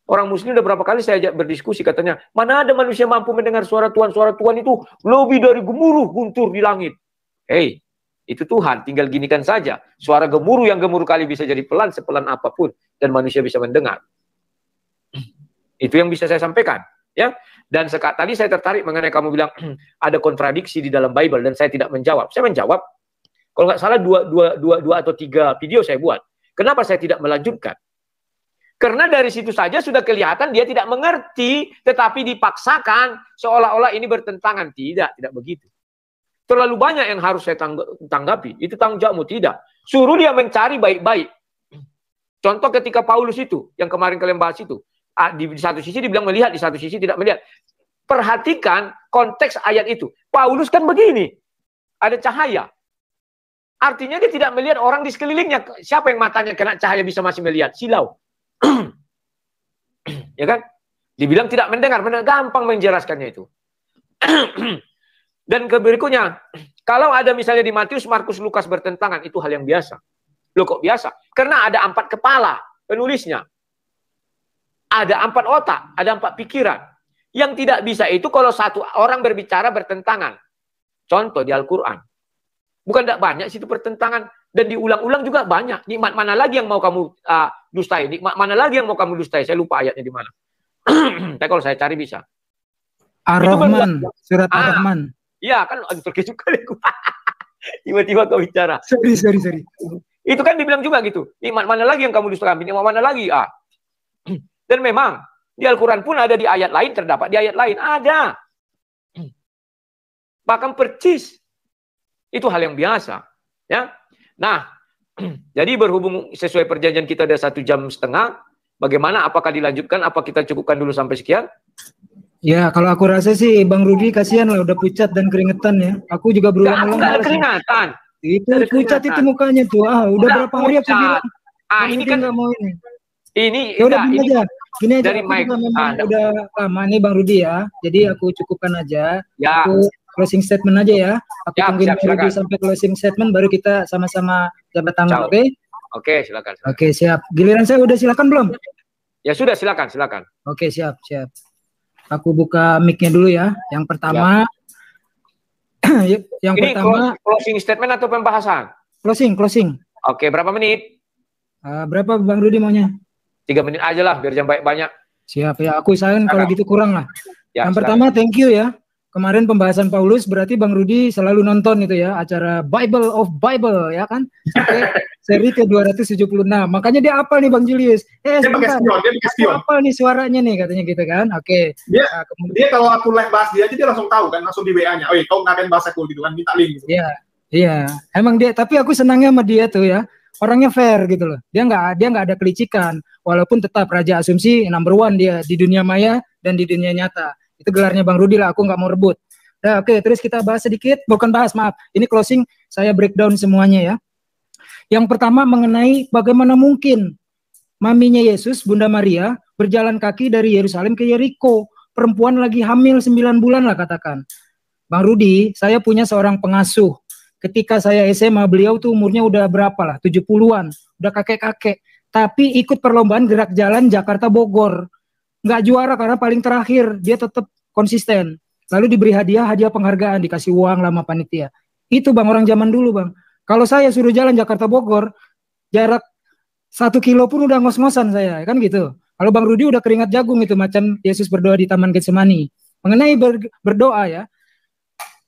Orang Muslim udah berapa kali saya ajak berdiskusi katanya mana ada manusia mampu mendengar suara Tuhan suara Tuhan itu lebih dari gemuruh guntur di langit. Hei, itu Tuhan, tinggal ginikan saja. Suara gemuruh yang gemuruh kali bisa jadi pelan, sepelan apapun. Dan manusia bisa mendengar. Itu yang bisa saya sampaikan. ya. Dan sekat, tadi saya tertarik mengenai kamu bilang, ada kontradiksi di dalam Bible, dan saya tidak menjawab. Saya menjawab, kalau nggak salah dua, dua, dua, dua atau tiga video saya buat. Kenapa saya tidak melanjutkan? Karena dari situ saja sudah kelihatan dia tidak mengerti, tetapi dipaksakan seolah-olah ini bertentangan. Tidak, tidak begitu. Terlalu banyak yang harus saya tanggapi. Itu tanggung jawabmu. Tidak. Suruh dia mencari baik-baik. Contoh ketika Paulus itu, yang kemarin kalian bahas itu. Di satu sisi dibilang melihat, di satu sisi tidak melihat. Perhatikan konteks ayat itu. Paulus kan begini. Ada cahaya. Artinya dia tidak melihat orang di sekelilingnya. Siapa yang matanya kena cahaya bisa masih melihat? Silau. ya kan? Dibilang tidak mendengar. mendengar gampang menjelaskannya itu. Dan ke berikutnya, kalau ada misalnya di Matius, Markus, Lukas bertentangan, itu hal yang biasa. Loh kok biasa? Karena ada empat kepala penulisnya. Ada empat otak, ada empat pikiran. Yang tidak bisa itu kalau satu orang berbicara bertentangan. Contoh di Al-Quran. Bukan tidak banyak situ pertentangan. Dan diulang-ulang juga banyak. Nikmat mana lagi yang mau kamu uh, dustai? Nikmat mana lagi yang mau kamu dustai? Saya lupa ayatnya di mana. Tapi kalau saya cari bisa. Ar-Rahman, kan surat ah. Ar-Rahman. Ah, Iya kan lagi pergi juga deh gua. Tiba-tiba kau bicara. Sorry, sorry, sorry. Itu kan dibilang juga gitu. Iman mana lagi yang kamu ambil? Iman mana lagi? Ah. Dan memang di Al-Quran pun ada di ayat lain terdapat. Di ayat lain ada. Bahkan percis. Itu hal yang biasa. Ya. Nah, jadi berhubung sesuai perjanjian kita ada satu jam setengah, bagaimana? Apakah dilanjutkan? Apa kita cukupkan dulu sampai sekian? Ya, kalau aku rasa sih Bang Rudi kasihan lah udah pucat dan keringetan ya. Aku juga berulang-ulang. Enggak keringetan. Itu pucat itu mukanya tuh. Ah, udah, udah berapa hari aku bilang. Ah, ini kan mau ini. Ini ya udah ini, aja. Ini aja dari Mike. ah, udah lama nih Bang Rudi ya. Jadi hmm. aku cukupkan aja. Ya. Aku closing statement aja ya. Aku ya, tungguin Bang Rudi sampai closing statement baru kita sama-sama jabat tangan, oke? Okay? Oke, okay, silakan, silakan. Oke, okay, siap. Giliran saya udah silakan belum? Ya sudah, silakan, silakan. Oke, okay, siap, siap. Aku buka micnya dulu ya. Yang pertama ya. yang Ini pertama closing statement atau pembahasan? Closing, closing. Oke, berapa menit? Uh, berapa Bang Rudi maunya? Tiga menit aja lah biar jam banyak. Siap ya, aku sayang kalau gitu kurang lah. Ya, yang silahkan. pertama thank you ya kemarin pembahasan Paulus berarti Bang Rudi selalu nonton itu ya acara Bible of Bible ya kan sampai seri ke 276 makanya dia apa nih Bang Julius eh dia pakai spion dia pakai spion apa nih suaranya nih katanya gitu kan oke okay. dia nah, dia kalau aku live bahas dia aja dia langsung tahu kan langsung di WA nya oh iya kau ngapain bahas aku gitu kan minta link gitu iya iya emang dia tapi aku senangnya sama dia tuh ya orangnya fair gitu loh dia nggak dia nggak ada kelicikan walaupun tetap raja asumsi number one dia di dunia maya dan di dunia nyata itu gelarnya Bang Rudi lah, aku nggak mau rebut. Nah, oke, okay, terus kita bahas sedikit, bukan bahas, maaf. Ini closing, saya breakdown semuanya ya. Yang pertama mengenai bagaimana mungkin maminya Yesus, Bunda Maria, berjalan kaki dari Yerusalem ke Yeriko. Perempuan lagi hamil 9 bulan lah katakan. Bang Rudi, saya punya seorang pengasuh. Ketika saya SMA, beliau tuh umurnya udah berapa lah, 70-an. Udah kakek-kakek. Tapi ikut perlombaan gerak jalan Jakarta-Bogor nggak juara karena paling terakhir dia tetap konsisten lalu diberi hadiah hadiah penghargaan dikasih uang lama panitia itu bang orang zaman dulu bang kalau saya suruh jalan Jakarta Bogor jarak satu kilo pun udah ngos-ngosan saya kan gitu kalau bang Rudi udah keringat jagung itu macam Yesus berdoa di Taman Getsemani mengenai ber, berdoa ya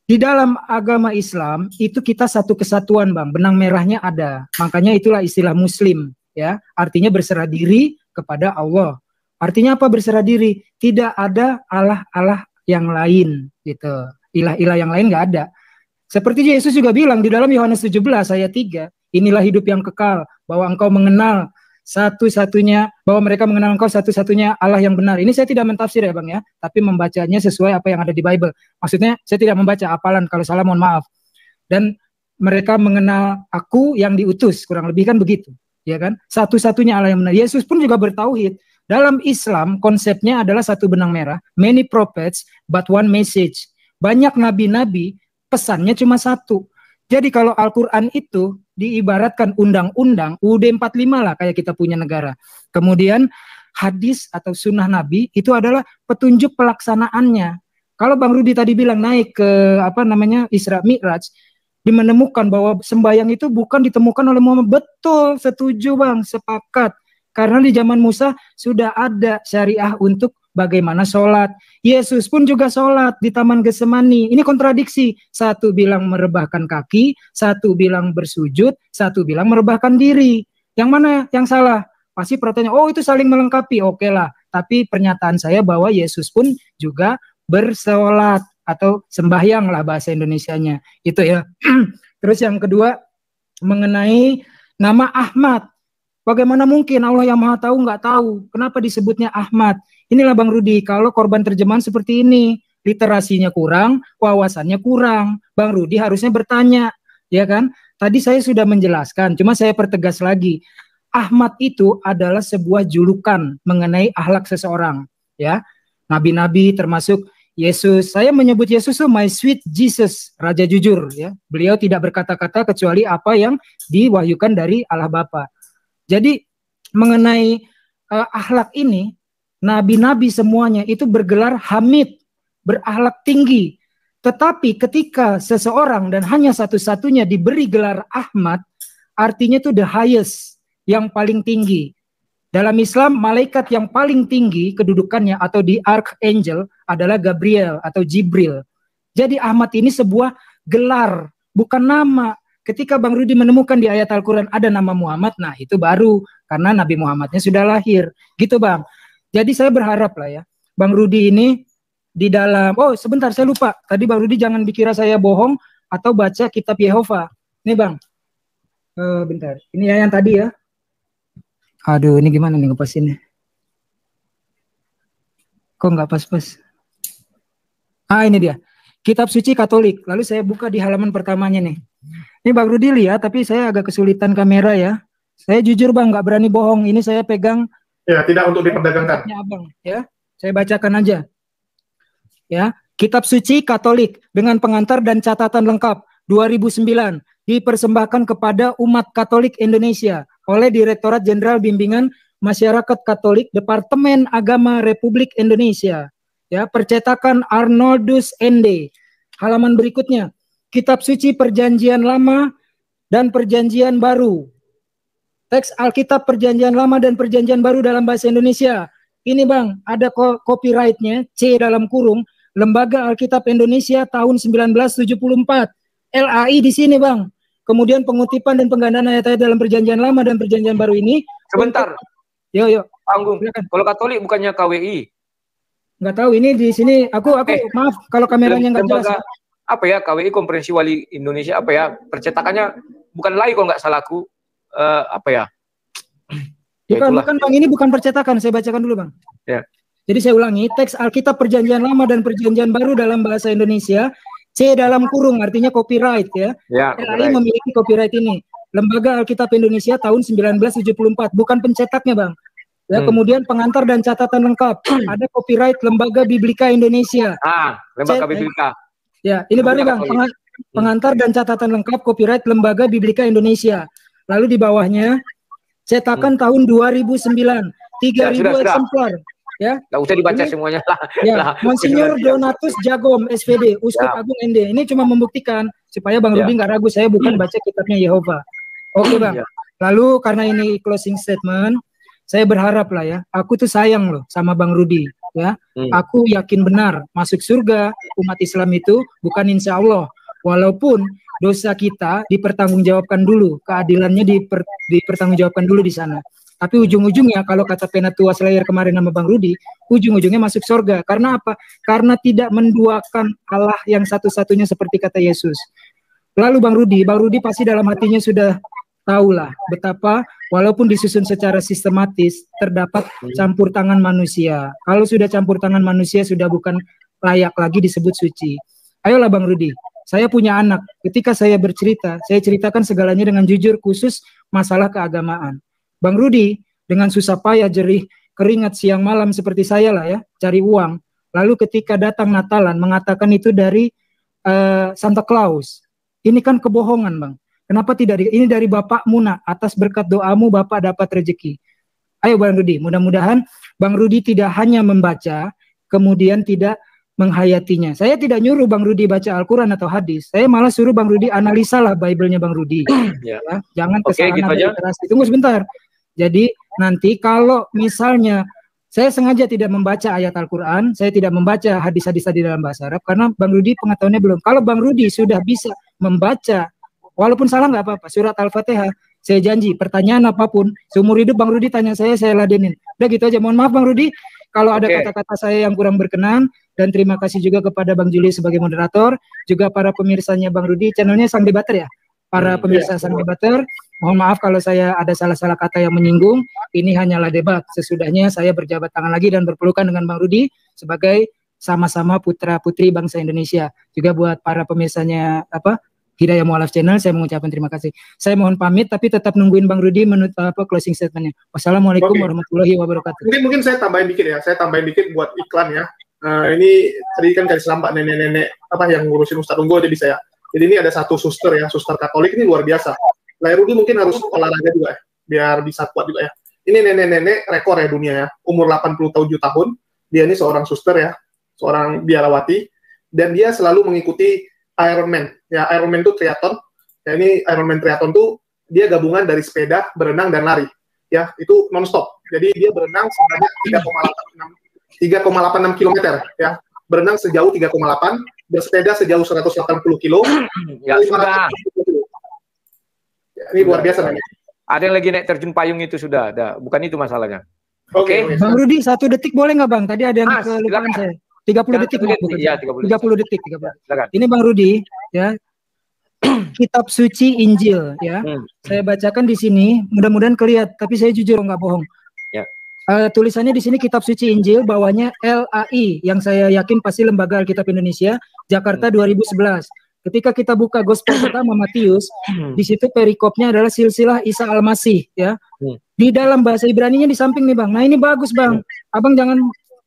di dalam agama Islam itu kita satu kesatuan bang benang merahnya ada makanya itulah istilah Muslim ya artinya berserah diri kepada Allah Artinya apa berserah diri? Tidak ada Allah-Allah yang lain gitu. Ilah-ilah yang lain gak ada. Seperti Yesus juga bilang di dalam Yohanes 17 ayat 3, inilah hidup yang kekal bahwa engkau mengenal satu-satunya bahwa mereka mengenal engkau satu-satunya Allah yang benar. Ini saya tidak mentafsir ya Bang ya, tapi membacanya sesuai apa yang ada di Bible. Maksudnya saya tidak membaca apalan kalau salah mohon maaf. Dan mereka mengenal aku yang diutus, kurang lebih kan begitu. Ya kan? Satu-satunya Allah yang benar. Yesus pun juga bertauhid. Dalam Islam konsepnya adalah satu benang merah, many prophets but one message. Banyak nabi-nabi pesannya cuma satu. Jadi kalau Al-Qur'an itu diibaratkan undang-undang UUD 45 lah kayak kita punya negara. Kemudian hadis atau sunnah nabi itu adalah petunjuk pelaksanaannya. Kalau Bang Rudi tadi bilang naik ke apa namanya Isra Mi'raj, menemukan bahwa sembahyang itu bukan ditemukan oleh Muhammad. Betul, setuju Bang, sepakat. Karena di zaman Musa sudah ada syariah untuk bagaimana sholat. Yesus pun juga sholat di Taman Gesemani. Ini kontradiksi. Satu bilang merebahkan kaki, satu bilang bersujud, satu bilang merebahkan diri. Yang mana yang salah? Pasti pertanyaan, oh itu saling melengkapi. Oke lah. Tapi pernyataan saya bahwa Yesus pun juga bersolat atau sembahyang lah bahasa Indonesianya. Itu ya. Terus yang kedua mengenai nama Ahmad. Bagaimana mungkin Allah yang Maha Tahu nggak tahu? Kenapa disebutnya Ahmad? Inilah Bang Rudi, kalau korban terjemahan seperti ini, literasinya kurang, wawasannya kurang. Bang Rudi harusnya bertanya, ya kan? Tadi saya sudah menjelaskan, cuma saya pertegas lagi. Ahmad itu adalah sebuah julukan mengenai ahlak seseorang, ya. Nabi-nabi termasuk Yesus. Saya menyebut Yesus itu my sweet Jesus, Raja Jujur. Ya, beliau tidak berkata-kata kecuali apa yang diwahyukan dari Allah Bapa. Jadi mengenai uh, eh, ahlak ini nabi-nabi semuanya itu bergelar hamid, berahlak tinggi. Tetapi ketika seseorang dan hanya satu-satunya diberi gelar Ahmad, artinya itu the highest, yang paling tinggi. Dalam Islam, malaikat yang paling tinggi kedudukannya atau di archangel adalah Gabriel atau Jibril. Jadi Ahmad ini sebuah gelar, bukan nama. Ketika Bang Rudi menemukan di ayat Al-Quran ada nama Muhammad, nah itu baru karena Nabi Muhammadnya sudah lahir. Gitu Bang. Jadi saya berharap lah ya, Bang Rudi ini di dalam, oh sebentar saya lupa, tadi Bang Rudi jangan dikira saya bohong atau baca kitab Yehova. Ini Bang, uh, bentar, ini ya yang tadi ya. Aduh, ini gimana nih ngepasinnya? Kok nggak pas-pas? Ah ini dia kitab suci Katolik. Lalu saya buka di halaman pertamanya nih. Ini Bang Rudi lihat, tapi saya agak kesulitan kamera ya. Saya jujur Bang, nggak berani bohong. Ini saya pegang. Ya, tidak untuk diperdagangkan. Abang, Ya, saya bacakan aja. Ya, Kitab Suci Katolik dengan pengantar dan catatan lengkap 2009 dipersembahkan kepada umat Katolik Indonesia oleh Direktorat Jenderal Bimbingan Masyarakat Katolik Departemen Agama Republik Indonesia ya percetakan Arnoldus ND. Halaman berikutnya, kitab suci perjanjian lama dan perjanjian baru. Teks Alkitab perjanjian lama dan perjanjian baru dalam bahasa Indonesia. Ini Bang, ada co copyrightnya C dalam kurung Lembaga Alkitab Indonesia tahun 1974. LAI di sini Bang. Kemudian pengutipan dan penggandaan ayat-ayat dalam perjanjian lama dan perjanjian baru ini. Sebentar. Yo yo. Anggung. Kalau Katolik bukannya KWI. Nggak tahu ini di sini aku aku eh, maaf kalau kameranya nggak jelas. Apa ya KWI Konferensi Wali Indonesia apa ya percetakannya bukan lagi kalau nggak salahku uh, eh, apa ya? ya bukan, bukan bang ini bukan percetakan saya bacakan dulu bang. Ya. Jadi saya ulangi teks Alkitab Perjanjian Lama dan Perjanjian Baru dalam bahasa Indonesia C dalam kurung artinya copyright ya. ya copyright. RAI memiliki copyright ini. Lembaga Alkitab Indonesia tahun 1974 bukan pencetaknya bang Ya, hmm. kemudian pengantar dan catatan lengkap. Hmm. Ada copyright Lembaga Biblika Indonesia. Ah, Lembaga Biblika. Ya, ini baru Bang, pengantar, hmm. pengantar dan catatan lengkap copyright Lembaga Biblika Indonesia. Lalu di bawahnya cetakan hmm. tahun 2009, 3000 ya, eksemplar. Ya. Enggak usah dibaca ini, semuanya lah. Ya, lah. Monsinyur Donatus Jagom SVD, Uskup ya. Agung ND. Ini cuma membuktikan supaya Bang ya. Rudi nggak ragu saya bukan hmm. baca kitabnya Yehova. Oke, okay, Bang. Ya. Lalu karena ini closing statement, saya berharap lah ya, aku tuh sayang loh sama Bang Rudi ya. Hmm. Aku yakin benar masuk surga umat Islam itu bukan insya Allah, walaupun dosa kita dipertanggungjawabkan dulu, keadilannya diper, dipertanggungjawabkan dulu di sana. Tapi ujung-ujungnya kalau kata Penatua Slayer kemarin nama Bang Rudi, ujung-ujungnya masuk surga. Karena apa? Karena tidak menduakan Allah yang satu-satunya seperti kata Yesus. Lalu Bang Rudi, Bang Rudi pasti dalam hatinya sudah tahulah betapa walaupun disusun secara sistematis terdapat campur tangan manusia. Kalau sudah campur tangan manusia sudah bukan layak lagi disebut suci. Ayolah Bang Rudi, saya punya anak. Ketika saya bercerita, saya ceritakan segalanya dengan jujur khusus masalah keagamaan. Bang Rudi dengan susah payah jerih keringat siang malam seperti saya lah ya, cari uang. Lalu ketika datang Natalan mengatakan itu dari uh, Santa Claus. Ini kan kebohongan, Bang. Kenapa tidak? Ini dari Bapak Muna. Atas berkat doamu Bapak dapat rezeki. Ayo Bang Rudi, mudah-mudahan Bang Rudi tidak hanya membaca, kemudian tidak menghayatinya. Saya tidak nyuruh Bang Rudi baca Al-Quran atau hadis. Saya malah suruh Bang Rudi analisalah Bible-nya Bang Rudi. Ya. ya. Jangan kesalahan okay, gitu aja. Tunggu sebentar. Jadi nanti kalau misalnya saya sengaja tidak membaca ayat Al-Quran, saya tidak membaca hadis-hadis di dalam bahasa Arab, karena Bang Rudi pengetahuannya belum. Kalau Bang Rudi sudah bisa membaca Walaupun salah nggak apa-apa. Surat Al-Fatihah. Saya janji pertanyaan apapun seumur hidup Bang Rudi tanya saya saya ladenin. Udah gitu aja. Mohon maaf Bang Rudi kalau ada kata-kata saya yang kurang berkenan dan terima kasih juga kepada Bang Juli sebagai moderator, juga para pemirsanya Bang Rudi, channelnya Sang Debater ya. Para hmm, pemirsa iya. Sang Debater, mohon maaf kalau saya ada salah-salah kata yang menyinggung. Ini hanyalah debat. Sesudahnya saya berjabat tangan lagi dan berpelukan dengan Bang Rudi sebagai sama-sama putra putri bangsa Indonesia. Juga buat para pemirsanya apa Hidayah Mualaf Channel. Saya mengucapkan terima kasih. Saya mohon pamit, tapi tetap nungguin Bang Rudi menurut apa closing statementnya. Wassalamualaikum okay. warahmatullahi wabarakatuh. mungkin mungkin saya tambahin dikit ya. Saya tambahin dikit buat iklan ya. Uh, ini tadi kan dari selampak nenek-nenek apa yang ngurusin Ustaz Unggul jadi saya. Jadi ini ada satu suster ya, suster Katolik ini luar biasa. lah Rudi mungkin harus olahraga juga ya, biar bisa kuat juga ya. Ini nenek-nenek rekor ya dunia ya, umur 80 tahun, dia ini seorang suster ya, seorang biarawati, dan dia selalu mengikuti Ironman ya Ironman itu triathlon ya ini Ironman triathlon tuh dia gabungan dari sepeda berenang dan lari ya itu nonstop jadi dia berenang sebanyak 3,86 3,86 km ya berenang sejauh 3,8 bersepeda sejauh 180 kilo ya sudah ya, ini luar biasa nih. ada yang lagi naik terjun payung itu sudah ada bukan itu masalahnya Oke, okay. okay. Bang Rudi satu detik boleh nggak Bang? Tadi ada yang ah, kelupaan saya. 30 detik ya, puluh Ya, 30, 30 detik. 30 detik. Iya, ini Bang Rudi ya. Hmm. Kitab suci Injil ya. Hmm. Saya bacakan di sini, mudah-mudahan kelihatan, tapi saya jujur nggak bohong. Ya. Uh, tulisannya di sini Kitab Suci Injil bawahnya LAI yang saya yakin pasti Lembaga Alkitab Indonesia Jakarta hmm. 2011. Ketika kita buka Gospel pertama Matius, hmm. di situ perikopnya adalah silsilah Isa Almasih, ya. Hmm. Di dalam bahasa Ibrani-nya di samping nih Bang. Nah, ini bagus Bang. Hmm. Abang jangan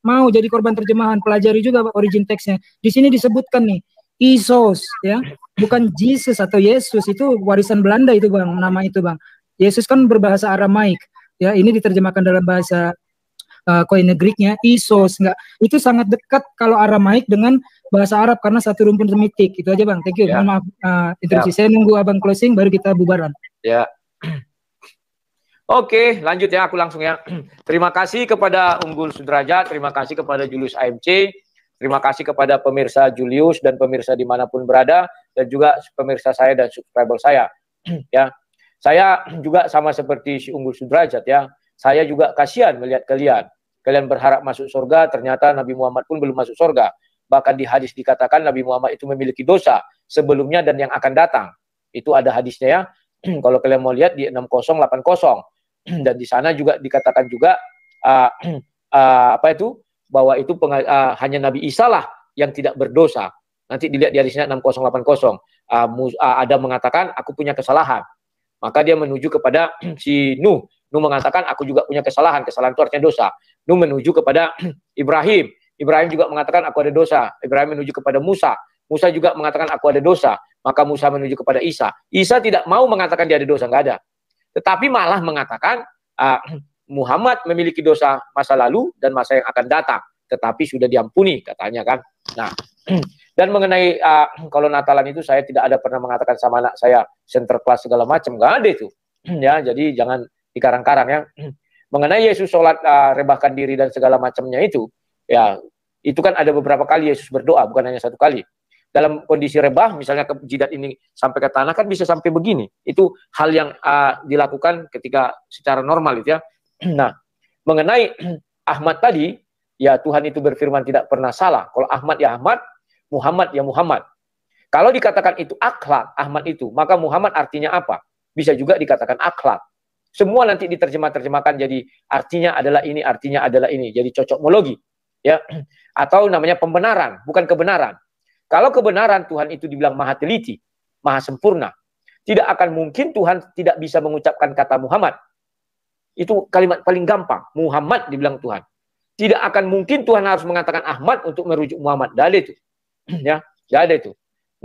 mau jadi korban terjemahan, pelajari juga origin teksnya. Di sini disebutkan nih, Isos ya, bukan Jesus atau Yesus itu warisan Belanda itu Bang, nama itu Bang. Yesus kan berbahasa Aramaik. Ya, ini diterjemahkan dalam bahasa uh, eh, koine Greeknya Isos enggak. Itu sangat dekat kalau Aramaik dengan bahasa Arab karena satu rumpun semitik. Itu aja Bang. Thank you. Ya. maaf uh, interupsi. Ya. Saya nunggu Abang closing baru kita bubaran. Ya. Oke, lanjut ya, aku langsung ya. terima kasih kepada Unggul Sudrajat, terima kasih kepada Julius AMC, terima kasih kepada pemirsa Julius dan pemirsa dimanapun berada, dan juga pemirsa saya dan subscriber saya. ya, saya juga sama seperti si Unggul Sudrajat ya, saya juga kasihan melihat kalian. Kalian berharap masuk surga, ternyata Nabi Muhammad pun belum masuk surga. Bahkan di hadis dikatakan Nabi Muhammad itu memiliki dosa sebelumnya dan yang akan datang. Itu ada hadisnya ya. Kalau kalian mau lihat di 6080 dan di sana juga dikatakan juga uh, uh, apa itu bahwa itu uh, hanya Nabi Isa lah yang tidak berdosa. Nanti dilihat di sini 6080. Uh, mus, uh, ada mengatakan aku punya kesalahan. Maka dia menuju kepada si Nuh. Nuh mengatakan aku juga punya kesalahan. Kesalahan itu artinya dosa. Nuh menuju kepada Ibrahim. Ibrahim juga mengatakan aku ada dosa. Ibrahim menuju kepada Musa. Musa juga mengatakan aku ada dosa. Maka Musa menuju kepada Isa. Isa tidak mau mengatakan dia ada dosa, nggak ada tetapi malah mengatakan uh, Muhammad memiliki dosa masa lalu dan masa yang akan datang, tetapi sudah diampuni katanya kan. Nah, dan mengenai uh, kalau Natalan itu saya tidak ada pernah mengatakan sama anak saya center class segala macam, nggak ada itu. ya, jadi jangan dikarang-karang ya. mengenai Yesus sholat uh, rebahkan diri dan segala macamnya itu, ya itu kan ada beberapa kali Yesus berdoa, bukan hanya satu kali dalam kondisi rebah misalnya ke jidat ini sampai ke tanah kan bisa sampai begini itu hal yang uh, dilakukan ketika secara normal itu ya nah mengenai Ahmad tadi ya Tuhan itu berfirman tidak pernah salah kalau Ahmad ya Ahmad Muhammad ya Muhammad kalau dikatakan itu akhlak Ahmad itu maka Muhammad artinya apa bisa juga dikatakan akhlak semua nanti diterjemah-terjemahkan jadi artinya adalah ini artinya adalah ini jadi cocokologi ya atau namanya pembenaran bukan kebenaran kalau kebenaran Tuhan itu dibilang maha teliti, maha sempurna, tidak akan mungkin Tuhan tidak bisa mengucapkan kata Muhammad. Itu kalimat paling gampang. Muhammad dibilang Tuhan. Tidak akan mungkin Tuhan harus mengatakan Ahmad untuk merujuk Muhammad. Tidak ada itu. ya, tidak ada itu.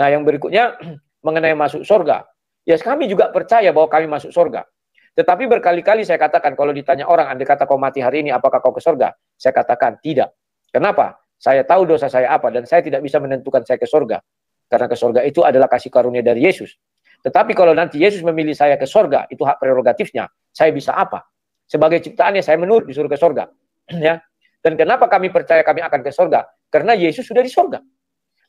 Nah, yang berikutnya mengenai masuk surga. Ya, kami juga percaya bahwa kami masuk surga. Tetapi berkali-kali saya katakan kalau ditanya orang, andai kata kau mati hari ini, apakah kau ke surga? Saya katakan tidak. Kenapa? Saya tahu dosa saya apa dan saya tidak bisa menentukan saya ke sorga. Karena ke sorga itu adalah kasih karunia dari Yesus. Tetapi kalau nanti Yesus memilih saya ke sorga, itu hak prerogatifnya. Saya bisa apa? Sebagai ciptaannya saya menurut disuruh ke sorga. ya. Dan kenapa kami percaya kami akan ke sorga? Karena Yesus sudah di sorga.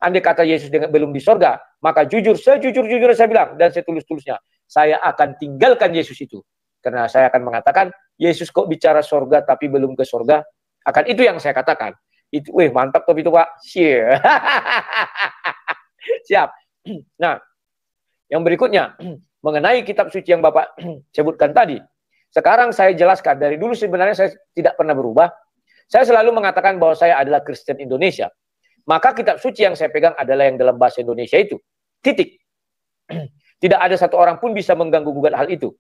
Andai kata Yesus dengan belum di sorga, maka jujur, sejujur jujur saya bilang, dan setulus-tulusnya, saya akan tinggalkan Yesus itu. Karena saya akan mengatakan, Yesus kok bicara sorga tapi belum ke sorga? Akan itu yang saya katakan. Itu, weh mantap tapi itu Pak. Siap. Siap. Nah, yang berikutnya mengenai kitab suci yang Bapak sebutkan tadi. Sekarang saya jelaskan dari dulu sebenarnya saya tidak pernah berubah. Saya selalu mengatakan bahwa saya adalah Kristen Indonesia. Maka kitab suci yang saya pegang adalah yang dalam bahasa Indonesia itu. Titik. Tidak ada satu orang pun bisa mengganggu gugat hal itu.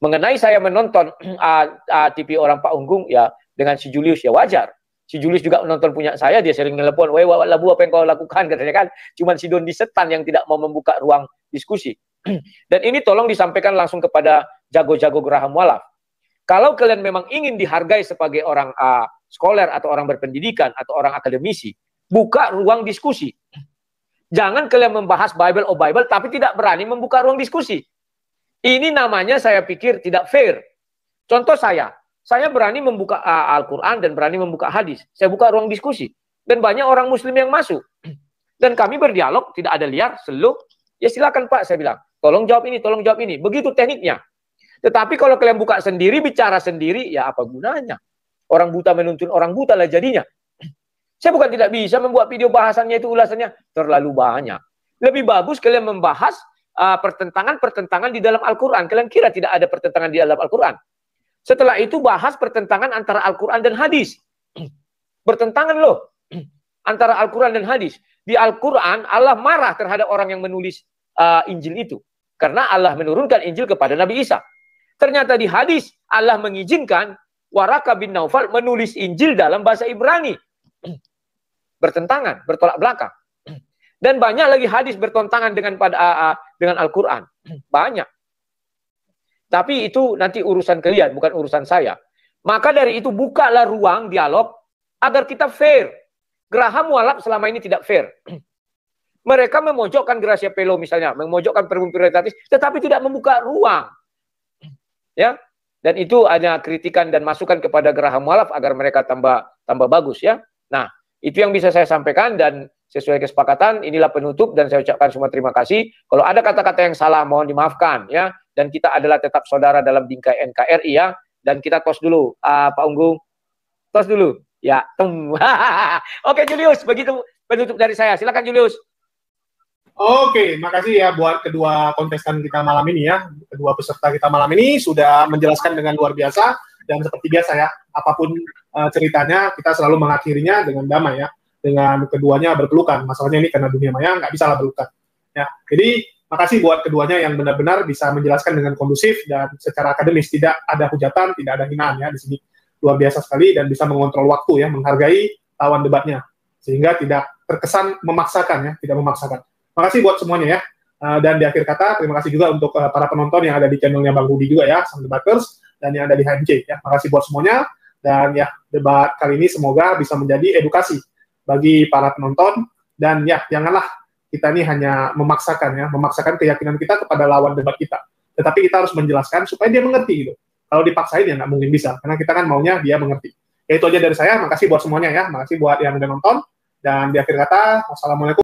Mengenai saya menonton uh, uh, TV orang Pak Unggung ya dengan si Julius ya wajar si Julius juga menonton punya saya, dia sering ngelepon, wah, wah, labu apa yang kau lakukan, katanya kan. Cuman si Doni Setan yang tidak mau membuka ruang diskusi. Dan ini tolong disampaikan langsung kepada jago-jago Graham walaf. Kalau kalian memang ingin dihargai sebagai orang uh, scholar atau orang berpendidikan atau orang akademisi, buka ruang diskusi. Jangan kalian membahas Bible or oh, Bible tapi tidak berani membuka ruang diskusi. Ini namanya saya pikir tidak fair. Contoh saya, saya berani membuka ah, Al-Quran dan berani membuka hadis. Saya buka ruang diskusi. Dan banyak orang muslim yang masuk. Dan kami berdialog, tidak ada liar, seluk. Ya silakan Pak, saya bilang. Tolong jawab ini, tolong jawab ini. Begitu tekniknya. Tetapi kalau kalian buka sendiri, bicara sendiri, ya apa gunanya? Orang buta menuntun orang buta lah jadinya. Saya bukan tidak bisa membuat video bahasannya itu ulasannya terlalu banyak. Lebih bagus kalian membahas ah, pertentangan-pertentangan uh, di dalam Al-Quran. Kalian kira tidak ada pertentangan di dalam Al-Quran? Setelah itu bahas pertentangan antara Al-Quran dan hadis. pertentangan loh antara Al-Quran dan hadis. Di Al-Quran Allah marah terhadap orang yang menulis uh, Injil itu. Karena Allah menurunkan Injil kepada Nabi Isa. Ternyata di hadis Allah mengizinkan Waraka bin Naufal menulis Injil dalam bahasa Ibrani. Bertentangan, bertolak belakang. Dan banyak lagi hadis bertentangan dengan pada uh, uh, dengan Al-Quran. Banyak. Tapi itu nanti urusan kalian, bukan urusan saya. Maka dari itu bukalah ruang dialog agar kita fair. Graham Walab selama ini tidak fair. Mereka memojokkan Gracia Pelo misalnya, memojokkan perempuan prioritatis, tetapi tidak membuka ruang. Ya, dan itu hanya kritikan dan masukan kepada Graham Walab agar mereka tambah tambah bagus ya. Nah, itu yang bisa saya sampaikan dan sesuai kesepakatan inilah penutup dan saya ucapkan semua terima kasih. Kalau ada kata-kata yang salah mohon dimaafkan ya dan kita adalah tetap saudara dalam bingkai NKRI ya dan kita tos dulu uh, Pak Unggung. Tos dulu. Ya, teng. Oke Julius, begitu penutup dari saya. Silakan Julius. Oke, makasih ya buat kedua kontestan kita malam ini ya. Kedua peserta kita malam ini sudah menjelaskan dengan luar biasa dan seperti biasa ya, apapun uh, ceritanya kita selalu mengakhirinya dengan damai ya dengan keduanya berpelukan. Masalahnya ini karena dunia maya nggak bisa lah berpelukan. Ya, jadi makasih buat keduanya yang benar-benar bisa menjelaskan dengan kondusif dan secara akademis tidak ada hujatan, tidak ada hinaan ya di sini luar biasa sekali dan bisa mengontrol waktu ya, menghargai lawan debatnya sehingga tidak terkesan memaksakan ya, tidak memaksakan. Makasih buat semuanya ya. Eh, dan di akhir kata, terima kasih juga untuk eh, para penonton yang ada di channelnya Bang Budi juga ya, Sang Debaters, dan yang ada di HMC ya. Makasih buat semuanya, dan ya, debat kali ini semoga bisa menjadi edukasi bagi para penonton dan ya janganlah kita ini hanya memaksakan ya, memaksakan keyakinan kita kepada lawan debat kita. Tetapi kita harus menjelaskan supaya dia mengerti gitu. Kalau dipaksain ya nggak mungkin bisa, karena kita kan maunya dia mengerti. Ya itu aja dari saya, makasih buat semuanya ya, makasih buat yang udah nonton. Dan di akhir kata, wassalamualaikum.